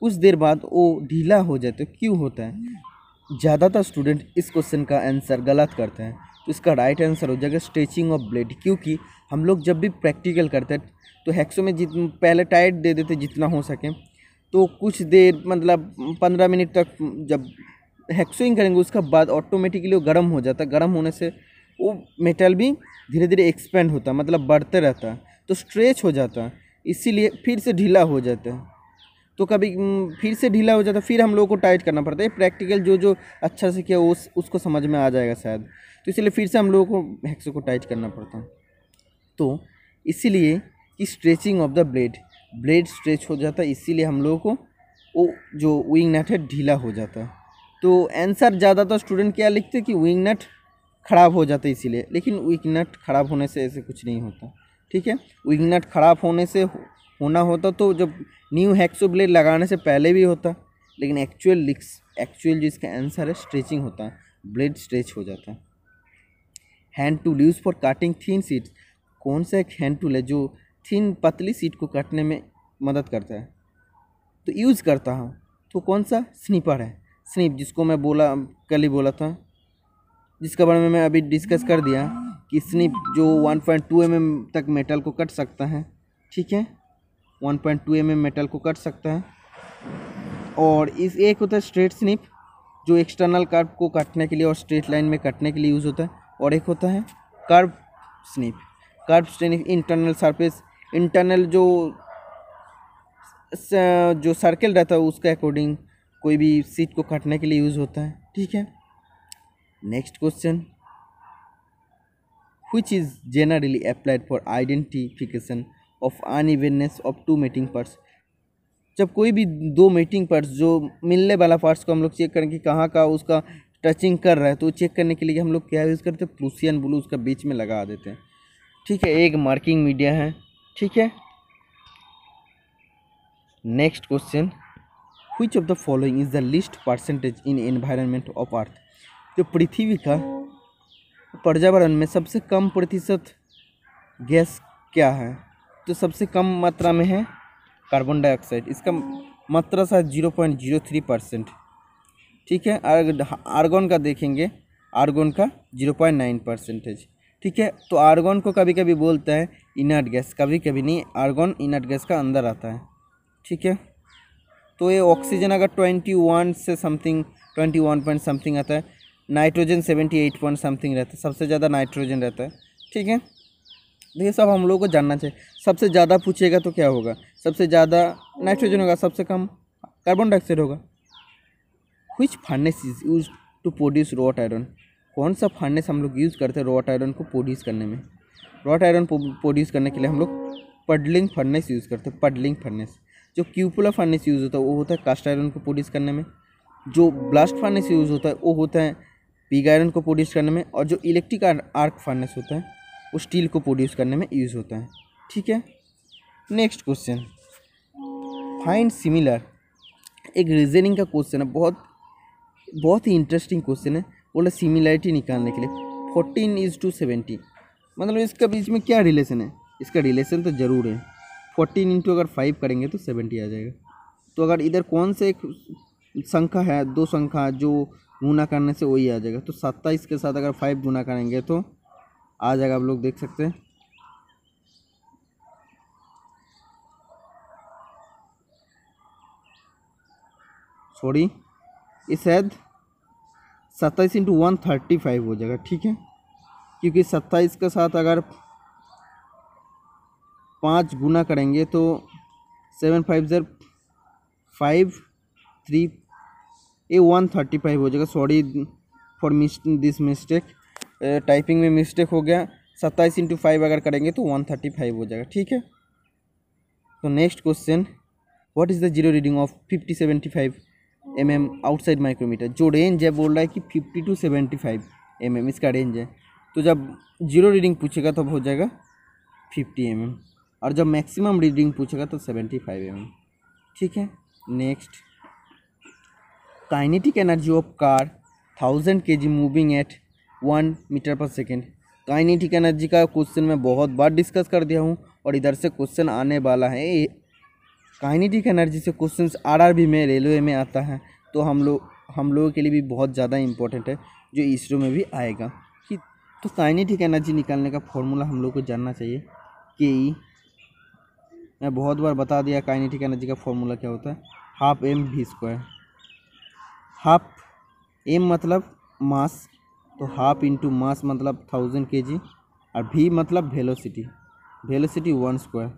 कुछ देर बाद वो ढीला हो जाए तो क्यों होता है ज़्यादातर स्टूडेंट इस क्वेश्चन का आंसर गलत करते हैं तो इसका राइट आंसर हो जाएगा स्ट्रेचिंग ऑफ ब्लेड क्योंकि हम लोग जब भी प्रैक्टिकल करते हैं तो हैक्सो में जित पहले टाइट दे देते जितना हो सके तो कुछ देर मतलब पंद्रह मिनट तक जब हैक्सोइंग करेंगे उसका बाद ऑटोमेटिकली वो गर्म हो जाता है गर्म होने से वो मेटल भी धीरे धीरे एक्सपेंड होता मतलब बढ़ते रहता तो स्ट्रेच हो जाता इसीलिए फिर से ढीला हो जाता है तो कभी फिर से ढीला हो जाता फिर हम लोगों को टाइट करना पड़ता है प्रैक्टिकल जो जो अच्छा से किया उस उसको समझ में आ जाएगा शायद तो इसलिए फिर से हम लोगों को हेक्सो को टाइट करना पड़ता है तो इसीलिए कि stretching of the blade blade stretch हो जाता है इसीलिए हम लोगों को वो जो विंग नट है ढीला हो जाता है तो आंसर ज़्यादातर स्टूडेंट क्या लिखते कि विंग नट ख़राब हो जाता है इसीलिए लेकिन विंग नट ख़राब होने से ऐसे कुछ नहीं होता ठीक है विंग नट ख़राब होने से होना होता तो जब न्यू हैक्सो ब्लेड लगाने से पहले भी होता लेकिन एक्चुअल लिक्स एक्चुअल जो इसका आंसर है स्ट्रेचिंग होता है ब्लेड स्ट्रेच हो जाता hand tool use for cutting thin sheet कौन सा एक हैंड टूल है जो थीन पतली सीट को काटने में मदद करता है तो यूज़ करता हूँ तो कौन सा स्नीपर है स्निप जिसको मैं बोला कल ही बोला था जिसके बारे में मैं अभी डिस्कस कर दिया कि स्निप जो 1.2 पॉइंट mm तक मेटल को कट सकता है ठीक है one point two M M metal को कट सकता है और इस एक होता है स्ट्रेट स्निप जो एक्सटर्नल कर्व को काटने के लिए और स्ट्रेट लाइन में काटने के लिए यूज़ होता है और एक होता है curve snip curve snip internal surface internal जो जो सर्कल रहता है उसके अकॉर्डिंग कोई भी सीट को काटने के लिए यूज़ होता है ठीक है next question which is generally applied for identification of unevenness of two mating parts जब कोई भी दो मेटिंग पर्स जो मिलने वाला पार्ट्स को हम लोग चेक करें कि कहाँ का उसका टचिंग कर रहा है तो चेक करने के लिए हम लोग क्या यूज़ करते हैं प्लूसियन ब्लू उसका बीच में लगा देते हैं ठीक है एक मार्किंग मीडिया है ठीक है next question which of the following is the least percentage in environment of earth जो पृथ्वी का पर्यावरण में सबसे कम प्रतिशत गैस क्या है तो सबसे कम मात्रा में है कार्बन डाइऑक्साइड इसका मात्रा सा zero point zero three percent ठीक है आर्गन हाँ, का देखेंगे आर्गन का जीरो पॉइंट नाइन परसेंटेज ठीक है तो आर्गन को कभी कभी बोलते हैं इनर्ट गैस कभी कभी नहीं आर्गन इनर्ट गैस का अंदर आता है ठीक है तो ये ऑक्सीजन अगर ट्वेंटी वन से something twenty one point something आता है nitrogen seventy eight point something रहता है सबसे ज़्यादा नाइट्रोजन रहता है ठीक है ये सब हम लोगों को जानना चाहिए सबसे ज़्यादा पूछिएगा तो क्या होगा सबसे ज़्यादा नाइट्रोजन होगा सबसे कम कार्बन डाइऑक्साइड होगा which furnace is use to produce wrought iron कौन सा फर्नेस हम लोग यूज़ करते हैं रॉट आयरन को प्रोड्यूस करने में रॉट आयरन प्रोड्यूस करने के लिए हम लोग पडलिंग फर्नेस यूज़ करते हैं पडलिंग फर्नेस जो क्यूपुला फर्नेस यूज़ होता है वो होता है कास्ट आयरन को प्रोड्यूस करने में जो ब्लास्ट फर्नेस यूज़ होता है वो होता है पिग आयरन को प्रोड्यूस करने में और जो इलेक्ट्रिक आर्क फर्नेस होता है उस स्टील को प्रोड्यूस करने में यूज़ होता है ठीक है नेक्स्ट क्वेश्चन फाइंड सिमिलर एक रीजनिंग का क्वेश्चन है बहुत बहुत ही इंटरेस्टिंग क्वेश्चन है बोला सिमिलरिटी निकालने के लिए फोर्टीन इज टू सेवेंटी मतलब इसके बीच में क्या रिलेशन है इसका रिलेशन तो ज़रूर है फोर्टीन इंटू अगर फाइव करेंगे तो सेवेंटी आ जाएगा तो अगर इधर कौन से एक संख्या है दो संख्या जो गुना करने से वही आ जाएगा तो सत्ताईस के साथ अगर फाइव गुना करेंगे तो आ जाएगा आप लोग देख सकते हैं सॉरी ये शायद सत्ताईस इंटू वन थर्टी फाइव हो जाएगा ठीक है क्योंकि सत्ताईस के साथ अगर पाँच गुना करेंगे तो सेवन फाइव ज़र five three a one thirty five हो जाएगा sorry for miss this mistake typing में मिस्टेक हो गया सत्ताईस इंटू फाइव अगर करेंगे तो वन थर्टी फाइव हो जाएगा ठीक है तो next question what is the zero reading of fifty seventy five M M outside micrometre जो रेंज है बोल रहा है कि fifty to seventy five M M इसका रेंज है तो जब जीरो रीडिंग पूछेगा तब हो जाएगा फिफ्टी एम एम और जब मैक्सिमम रीडिंग पूछेगा तो सेवेंटी फाइव एम एम ठीक है next kinetic energy of car thousand K G moving at one metre per second kinetic energy का क्वेश्चन मैं बहुत बार डिस्कस कर दिया हूँ और इधर से क्वेश्चन आने वाला है काइनेटिक एनर्जी से क्वेश्चन आरआरबी में रेलवे में आता है तो हम लोग हम लोगों के लिए भी बहुत ज़्यादा इम्पोर्टेंट है जो इसरो में भी आएगा कि तो काइनेटिक एनर्जी निकालने का फॉर्मूला हम लोग को जानना चाहिए के ई मैं बहुत बार बता दिया काइनेटिक एनर्जी का फॉर्मूला क्या होता है half m v square half m मतलब मास तो हाफ इंटू मास मतलब थाउजेंड के जी और भी मतलब वेलोसिटी वेलोसिटी वन स्क्वायर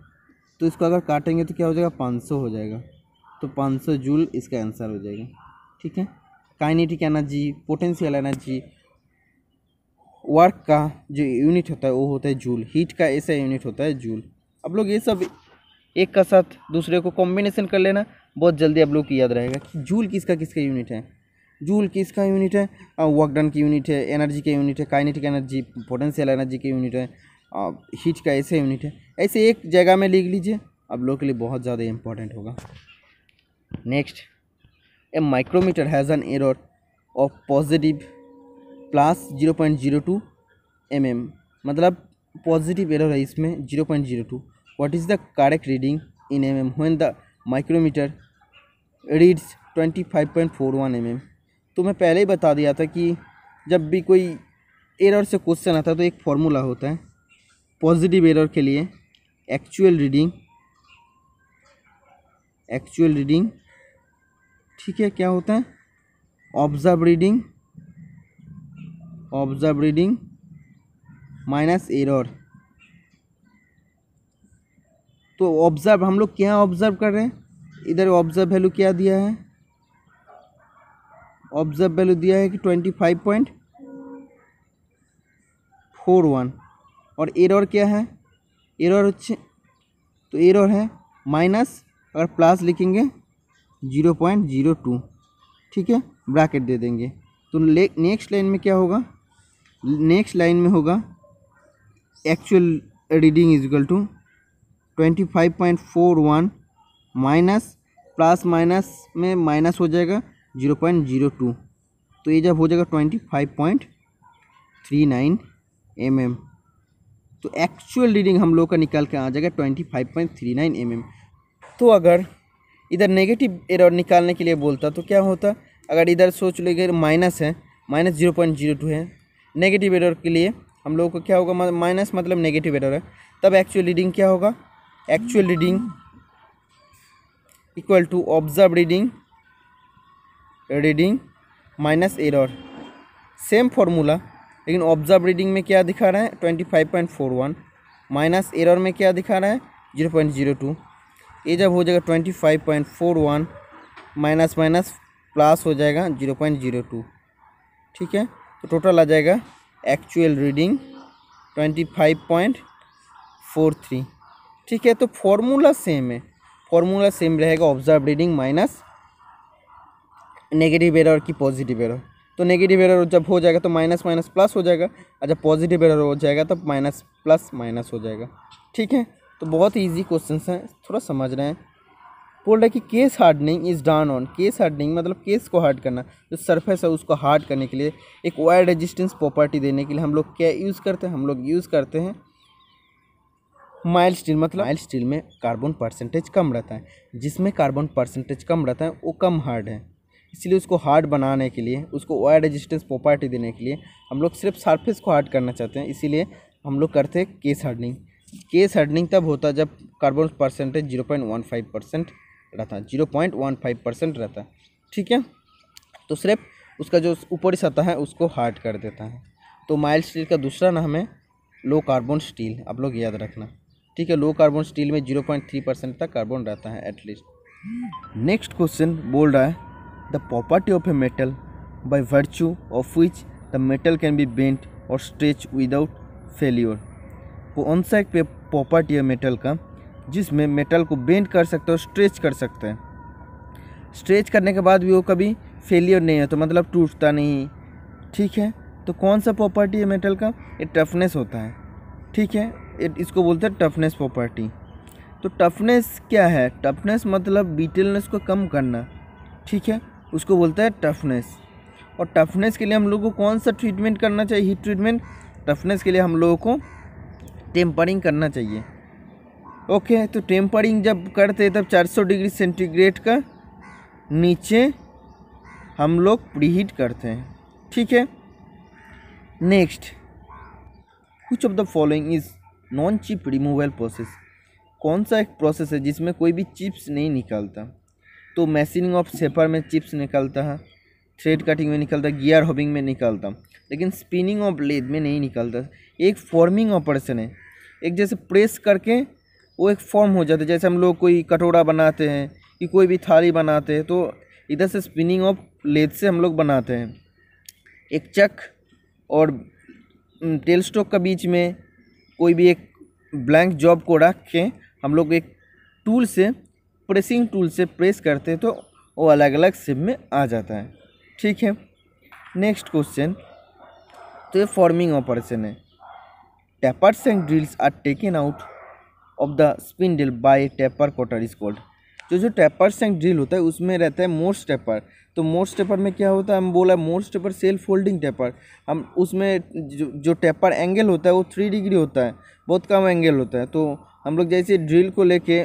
तो इसको अगर काटेंगे तो क्या हो जाएगा पाँच सौ हो जाएगा तो पाँच सौ जूल इसका आंसर हो जाएगा ठीक है kinetic energy potential energy work का जो यूनिट होता है वो होता है जूल हीट का ऐसा यूनिट होता है जूल अब लोग ये सब एक का साथ दूसरे को कॉम्बिनेशन कर लेना बहुत जल्दी आप लोग को याद रहेगा कि जूल किसका किसका यूनिट है जूल किसका यूनिट है वर्क डन की यूनिट है एनर्जी का यूनिट है काइनेटिक एनर्जी पोटेंशियल एनर्जी की यूनिट है हीट का ऐसे यूनिट है ऐसे एक जगह में लिख लीजिए अब लोग के लिए बहुत ज़्यादा इम्पोर्टेंट होगा next a micrometre has an error of positive plus zero point zero two M M मतलब पॉजिटिव एरर है इसमें zero point zero two what is the correct reading in M M when the micrometre reads twenty five point four one M M तो मैं पहले ही बता दिया था कि जब भी कोई एरर से क्वेश्चन आता है तो एक फार्मूला होता है पॉजिटिव एरर के लिए एक्चुअल रीडिंग एक्चुअल रीडिंग ठीक है क्या होता है observe reading observe reading minus error तो ऑब्जर्व हम लोग क्या ऑब्जर्व कर रहे हैं इधर ऑब्जर्व वैल्यू क्या दिया है ऑब्जर्व वैल्यू दिया है कि twenty five point four one और एरर क्या है एरर तो एरर है माइनस अगर प्लस लिखेंगे जीरो पॉइंट जीरो टू ठीक है ब्रैकेट दे देंगे तो नेक्स्ट लाइन में क्या होगा नेक्स्ट लाइन में होगा actual reading is equal to twenty five point four one minus plus minus में माइनस हो जाएगा जीरो पॉइंट जीरो टू तो ये जब हो जाएगा twenty five point three nine M M तो एक्चुअल रीडिंग हम लोग का निकाल के आ जाएगा twenty five point three nine M M तो अगर इधर नेगेटिव एरर निकालने के लिए बोलता तो क्या होता अगर इधर सोच लो कि माइनस है minus zero point zero two है नेगेटिव एरर के लिए हम लोगों को क्या होगा माइनस मतलब नेगेटिव एरर है तब एक्चुअल रीडिंग क्या होगा actual reading equal to observe reading reading minus error same formula लेकिन ऑब्जर्व रीडिंग में क्या दिखा रहा है twenty five point four one minus error में क्या दिखा रहा है जीरो पॉइंट जीरो टू ये जब हो जाएगा twenty five point four one minus minus plus हो जाएगा जीरो पॉइंट जीरो टू ठीक है तो टोटल आ जाएगा actual reading twenty five point four three ठीक है तो फॉर्मूला सेम है फॉर्मूला सेम रहेगा observe reading minus negative error की पॉजिटिव एरर तो नेगेटिव एरर जब हो जाएगा तो माइनस माइनस प्लस हो जाएगा और जब पॉजिटिव एरर हो जाएगा तो माइनस प्लस माइनस हो जाएगा ठीक है तो बहुत ही ईजी क्वेश्चन हैं थोड़ा समझ रहे हैं बोल रहे हैं कि case hardening is done on case hardening मतलब केस को हार्ड करना जो सरफेस है उसको हार्ड करने के लिए एक वायर रेजिस्टेंस प्रॉपर्टी देने के लिए हम लोग क्या यूज़ करते हैं हम लोग यूज़ करते हैं माइल स्टील मतलब माइल स्टील में कार्बन परसेंटेज कम रहता है जिसमें कार्बन परसेंटेज कम रहता है वो कम हार्ड है इसलिए उसको हार्ड बनाने के लिए उसको वायर रेजिस्टेंस प्रॉपर्टी देने के लिए हम लोग सिर्फ सरफेस को हार्ड करना चाहते हैं इसीलिए हम लोग करते हैं केस हार्डनिंग केस हार्डनिंग तब होता है जब carbon percentage zero point one five percent रहता है zero point one five percent रहता है ठीक है तो सिर्फ उसका जो ऊपरी सतह है उसको हार्ड कर देता है तो माइल्ड स्टील का दूसरा नाम है लो कार्बन स्टील आप लोग याद रखना ठीक है लो कार्बन स्टील में जीरो पॉइंट थ्री परसेंट तक कार्बन रहता है एटलीस्ट नेक्स्ट क्वेश्चन बोल रहा है the property of a metal by virtue of which the metal can be bent or stretched without failure कौन सा एक प्रॉपर्टी है मेटल का जिसमें मेटल को बेंड कर सकते हो स्ट्रेच कर सकते हैं स्ट्रेच करने के बाद भी वो कभी फेलियर नहीं है तो मतलब टूटता नहीं ठीक है तो कौन सा प्रॉपर्टी है मेटल का ये टफनेस होता है ठीक है इसको बोलते हैं टफनेस प्रॉपर्टी तो टफनेस क्या है टफनेस मतलब बीटलनेस को कम करना ठीक है उसको बोलता है टफनेस और टफनेस के लिए हम लोगों को कौन सा ट्रीटमेंट करना चाहिए हीट ट्रीटमेंट टफनेस के लिए हम लोगों को टेम्परिंग करना चाहिए ओके तो टेम्परिंग जब करते हैं तब 400 डिग्री सेंटीग्रेड का नीचे हम लोग प्रीहीट करते हैं ठीक है नेक्स्ट कुछ of the following is non chip removal process कौन सा एक प्रोसेस है जिसमें कोई भी चिप्स नहीं निकालता तो मैसिनिंग ऑफ सेपर में चिप्स निकलता है थ्रेड कटिंग में निकलता गियर होबिंग में निकलता लेकिन स्पिनिंग ऑफ लेद में नहीं निकलता एक फॉर्मिंग ऑपरेशन है एक जैसे प्रेस करके वो एक फॉर्म हो जाता है जैसे हम लोग कोई कटोरा बनाते हैं कि कोई भी थाली बनाते हैं तो इधर से स्पिनिंग ऑफ लेद से हम लोग बनाते हैं एक चक और टेल स्टोक का बीच में कोई भी एक ब्लैंक जॉब को रख के हम लोग एक टूल से प्रेसिंग टूल से प्रेस करते तो वो अलग अलग सिम में आ जाता है ठीक है नेक्स्ट क्वेश्चन तो ये फॉर्मिंग ऑपरेशन है tapers and drills are taken out of the spindle by taper cotter is called जो जो टैपर्स एंड ड्रिल होता है उसमें रहता है मोर्स टेपर तो मोर्स टेपर में क्या होता है हम बोला Morse taper self holding taper हम उसमें जो जो टेपर एंगल होता है वो थ्री डिग्री होता है बहुत कम एंगल होता है तो हम लोग जैसे ड्रिल को लेके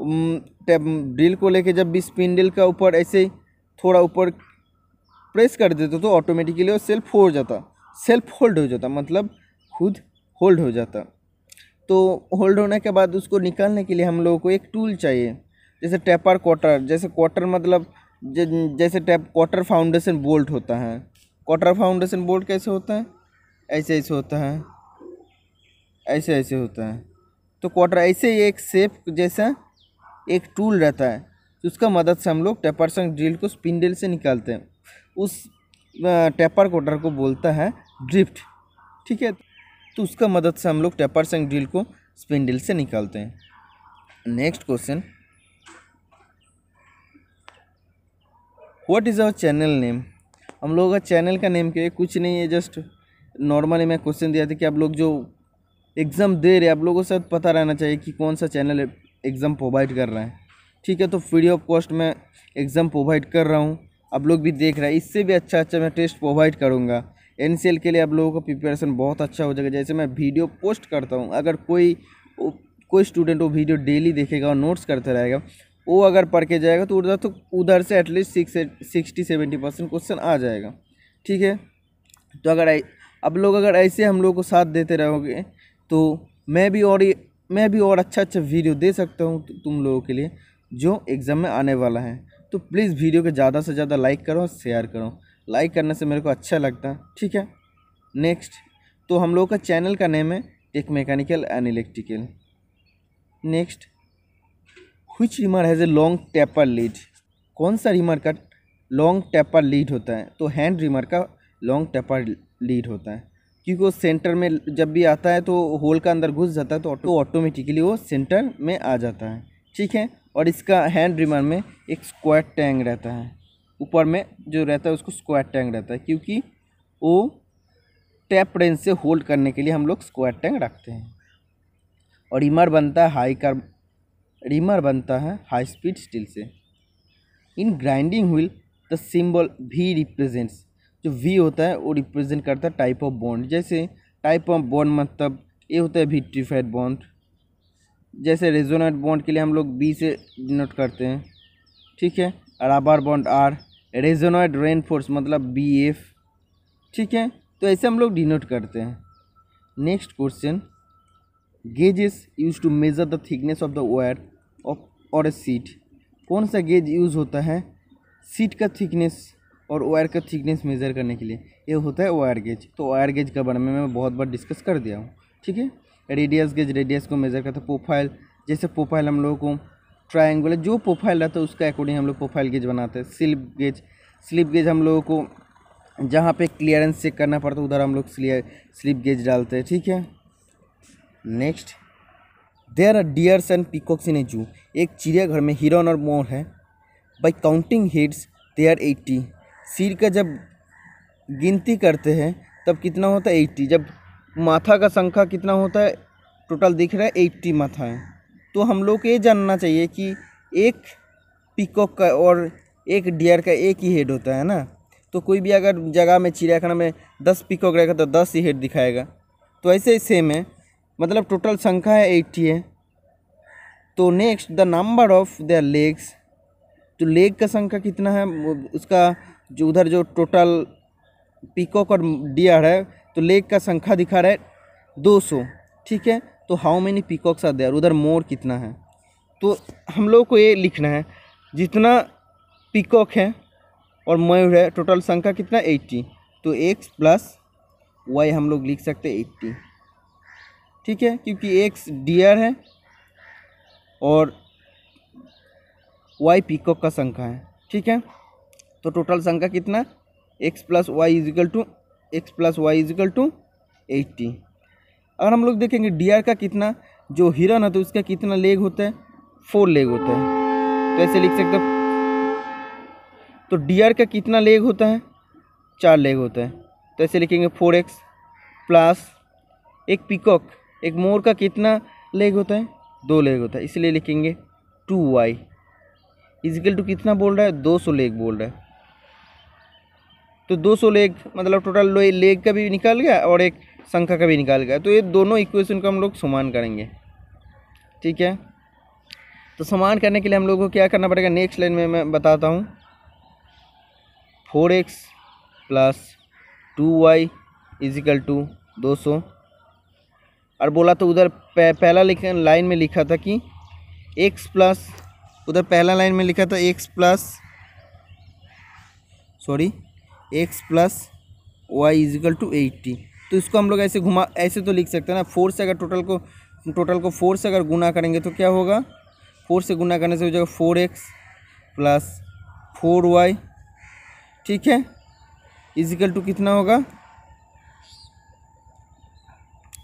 ड्रिल को लेके जब भी स्पिंडल का ऊपर ऐसे ही थोड़ा ऊपर प्रेस कर देते तो ऑटोमेटिकली वो सेल्फ हो जाता सेल्फ होल्ड हो जाता मतलब खुद होल्ड हो जाता तो होल्ड होने के बाद उसको निकालने के लिए हम लोगों को एक टूल चाहिए जैसे टैपर क्वार्टर जैसे क्वार्टर मतलब जैसे टैप क्वार्टर फाउंडेशन बोल्ट होता है क्वार्टर फाउंडेशन बोल्ट कैसे होता है ऐसे ऐसे होता है ऐसे ऐसे होता है तो क्वार्टर ऐसे ही एक सेप जैसा एक टूल रहता है उसका मदद से हम लोग टेपर से ड्रिल को स्पिंडल से निकालते हैं उस टेपर कोटर को बोलता है ड्रिफ्ट ठीक है तो उसका मदद से हम लोग टेपर से ड्रिल को स्पिंडल से निकालते हैं next question what is our channel name हम लोगों का चैनल का नेम क्या है कुछ नहीं है जस्ट नॉर्मली मैं क्वेश्चन दिया था कि आप लोग जो एग्ज़ाम दे रहे आप लोगों को पता रहना चाहिए कि कौन सा चैनल है एग्ज़ाम प्रोवाइड कर रहे हैं ठीक है तो फ्री ऑफ कॉस्ट में एग्ज़ाम प्रोवाइड कर रहा हूँ आप लोग भी देख रहे हैं इससे भी अच्छा अच्छा मैं टेस्ट प्रोवाइड करूँगा एन के लिए आप लोगों का प्रिपरेशन बहुत अच्छा हो जाएगा जैसे मैं वीडियो पोस्ट करता हूँ अगर कोई कोई स्टूडेंट वो वीडियो डेली देखेगा और नोट्स करता रहेगा वो अगर पढ़ के जाएगा तो उधर तो उधर से at least six sixty seventy percent question आ जाएगा ठीक है तो अगर अब लोग अगर ऐसे हम लोग को साथ देते रहोगे तो मैं भी और मैं भी और अच्छा अच्छा वीडियो दे सकता हूँ तुम लोगों के लिए जो एग्ज़ाम में आने वाला है तो प्लीज़ वीडियो को ज़्यादा से ज़्यादा लाइक करो और शेयर करो लाइक करने से मेरे को अच्छा लगता है ठीक है नेक्स्ट तो हम लोगों का चैनल का नेम है tech mechanical and electrical next which reamer has a long taper lead कौन सा रिमर का लॉन्ग टेपर लीड होता है तो हैंड रिमर का लॉन्ग टेपर लीड होता है क्योंकि वो सेंटर में जब भी आता है तो होल का अंदर घुस जाता है तो ऑटो ऑटोमेटिकली वो सेंटर में आ जाता है ठीक है और इसका हैंड रिमर में एक स्क्वायर टैंग रहता है ऊपर में जो रहता है उसको स्क्वायर टैंग रहता है क्योंकि वो टैप रेंज से होल्ड करने के लिए हम लोग स्क्वायर टैंक रखते हैं और रिमर बनता है हाई कर रिमर बनता है हाई स्पीड स्टील से in grinding wheel the symbol भी रिप्रेजेंट्स जो वी होता है वो रिप्रेजेंट करता है टाइप ऑफ बॉन्ड जैसे टाइप ऑफ बॉन्ड मतलब ये होता है विट्रीफाइड बॉन्ड जैसे रेजोनेट बॉन्ड के लिए हम लोग बी से डिनोट करते हैं ठीक है rubber bond R resinoid force मतलब बी एफ ठीक है तो ऐसे हम लोग डिनोट करते हैं next question gauges use to measure the thickness of the wire और ए सीट कौन सा गेज यूज होता है सीट का थिकनेस और वायर का थिकनेस मेज़र करने के लिए ये होता है वायर गेज तो वायर गेज का बारे में मैं बहुत बार डिस्कस कर दिया हूँ ठीक है रेडियस गेज रेडियस को मेज़र करता है प्रोफाइल जैसे प्रोफाइल हम लोगों को ट्राइंगल जो प्रोफाइल रहता है उसका अकॉर्डिंग हम लोग प्रोफाइल गेज बनाते हैं स्लिप गेज स्लिप गेज हम लोगों को जहाँ पे क्लियरेंस चेक करना पड़ता है उधर हम लोग स्लिप गेज डालते हैं ठीक है next there are deers and peacocks in a zoo एक चिड़ियाघर में हिरन और मोर है by counting heads they are eighty सिर का जब गिनती करते हैं तब कितना होता है एट्टी जब माथा का संख्या कितना होता है टोटल दिख रहा है एट्टी माथा है तो हम लोग ये जानना चाहिए कि एक पिकॉक का और एक डियर का एक ही हेड होता है ना तो कोई भी अगर जगह में चिड़ियाखाना में दस पिकॉक रहेगा तो दस ही हेड दिखाएगा तो ऐसे ही सेम है मतलब टोटल संख्या है एट्टी है तो next the number of their legs तो लेग का संख्या कितना है उसका जो उधर जो टोटल पीकॉक और डियर है तो लेक का संख्या दिखा रहा है दो सौ ठीक है तो how many peacocks are there उधर मोर कितना है तो हम लोग को ये लिखना है जितना पीकॉक है और मयूर है टोटल संख्या कितना एट्टी तो एक्स प्लस वाई हम लोग लिख सकते हैं एट्टी ठीक है क्योंकि एक्स डियर है और वाई पीकॉक का संख्या है ठीक है तो टोटल संख्या कितना x plus y equal to x plus y equal to eighty अगर हम लोग देखेंगे डी का कितना जो हिरन होता है उसका कितना लेग होता है फोर लेग होता है तो ऐसे लिख सकते तो डी का कितना लेग होता है चार लेग होता है तो ऐसे लिखेंगे फोर एक्स प्लस एक पिकॉक एक मोर का कितना लेग होता है दो लेग होता है इसलिए लिखेंगे टू वाई इजिकल टू कितना बोल रहा है दो सौ लेग बोल रहा है तो 200 लेग मतलब टोटल लेग का भी निकाल गया और एक संख्या का भी निकाल गया तो ये दोनों इक्वेशन को हम लोग समान करेंगे ठीक है तो समान करने के लिए हम लोग को क्या करना पड़ेगा नेक्स्ट लाइन में मैं बताता हूँ four x plus two y equal to दो सौ और बोला तो उधर पहला लिखा लाइन में लिखा था कि एक्स प्लस उधर पहला लाइन में लिखा था x plus sorry x plus y equal to eighty तो इसको हम लोग ऐसे घुमा ऐसे तो लिख सकते हैं ना फोर से अगर टोटल को टोटल को फोर से अगर गुना करेंगे तो क्या होगा फोर से गुना करने से हो जाएगा four x plus four y ठीक है इजिकल टू कितना होगा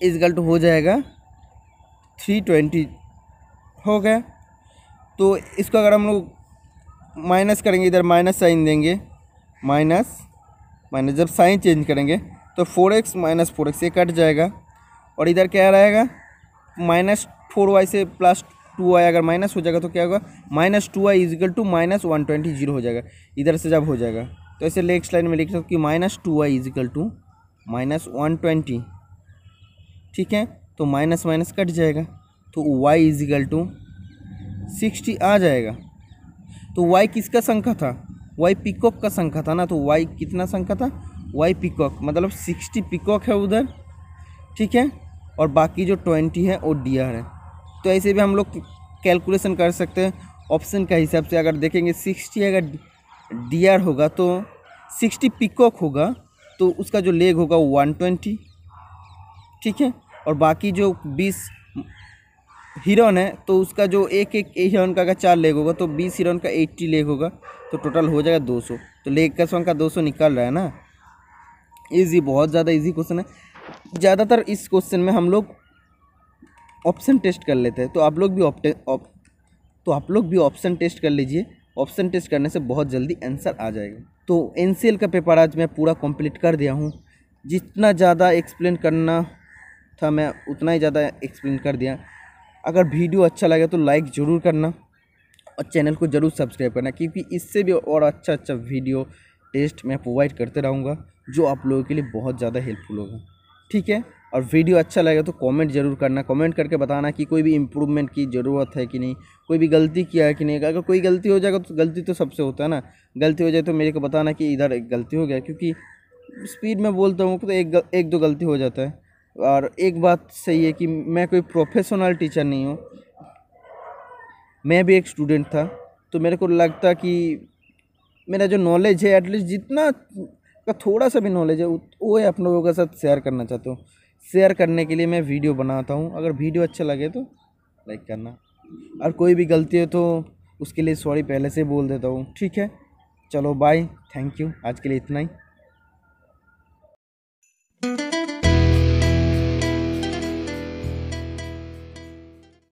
इजिकल टू हो जाएगा थ्री ट्वेंटी हो गया तो इसको अगर हम लोग माइनस करेंगे इधर माइनस साइन देंगे माइनस माइनस जब साइन चेंज करेंगे तो four x minus four x ये कट जाएगा और इधर क्या रहेगा माइनस फोर वाई से प्लस टू वाई अगर माइनस हो जाएगा तो क्या होगा minus two y equal to minus one twenty zero हो जाएगा इधर से जब हो जाएगा तो ऐसे नेक्स्ट लाइन में लिख सकते कि minus two y equal to minus one twenty ठीक है तो माइनस माइनस कट जाएगा तो वाई इजिकल टू सिक्सटी आ जाएगा तो वाई किसका संख्या था वाई पिकॉक का संख्या था ना तो वाई कितना संख्या था वाई पिकॉक मतलब सिक्सटी पिकॉक है उधर ठीक है और बाकी जो ट्वेंटी है वो डियर है तो ऐसे भी हम लोग कैलकुलेशन कर सकते हैं ऑप्शन का हिसाब से अगर देखेंगे सिक्सटी अगर डियर होगा तो सिक्सटी पिकॉक होगा तो उसका जो लेग होगा वो वन ट्वेंटी ठीक है और बाकी जो बीस हिरन है तो उसका जो एक एक हिरन का अगर चार लेग होगा तो बीस हिरन का एट्टी लेग होगा तो टोटल हो जाएगा दो सौ तो लेग का सॉन्ग का दो सौ निकल रहा है ना इजी बहुत ज़्यादा इजी क्वेश्चन है ज़्यादातर इस क्वेश्चन में हम लोग ऑप्शन टेस्ट कर लेते हैं तो आप लोग भी ऑप्टे ऑप तो आप लोग भी ऑप्शन टेस्ट कर लीजिए ऑप्शन टेस्ट करने से बहुत जल्दी आंसर आ जाएगा तो एन का पेपर आज मैं पूरा कम्प्लीट कर दिया हूँ जितना ज़्यादा एक्सप्लेन करना था मैं उतना ही ज़्यादा एक्सप्लेन कर दिया अगर वीडियो अच्छा लगे तो लाइक ज़रूर करना और चैनल को ज़रूर सब्सक्राइब करना क्योंकि इससे भी और अच्छा अच्छा वीडियो टेस्ट मैं प्रोवाइड करते रहूँगा जो आप लोगों के लिए बहुत ज़्यादा हेल्पफुल होगा ठीक है और वीडियो अच्छा लगेगा तो कमेंट जरूर करना कमेंट करके बताना कि कोई भी इम्प्रूवमेंट की ज़रूरत है कि नहीं कोई भी गलती किया है कि नहीं अगर कोई गलती हो जाएगा तो गलती तो सबसे होता है ना गलती हो जाए तो मेरे को बताना कि इधर गलती हो गया क्योंकि स्पीड में बोलता हूँ तो एक एक दो गलती हो जाता है और एक बात सही है कि मैं कोई प्रोफेशनल टीचर नहीं हूँ मैं भी एक स्टूडेंट था तो मेरे को लगता कि मेरा जो नॉलेज है एटलीस्ट जितना का थोड़ा सा भी नॉलेज है वो आप लोगों के साथ शेयर करना चाहता हूँ शेयर करने के लिए मैं वीडियो बनाता हूँ अगर वीडियो अच्छा लगे तो लाइक करना और कोई भी गलती हो तो उसके लिए सॉरी पहले से बोल देता हूँ ठीक है चलो बाय थैंक यू आज के लिए इतना ही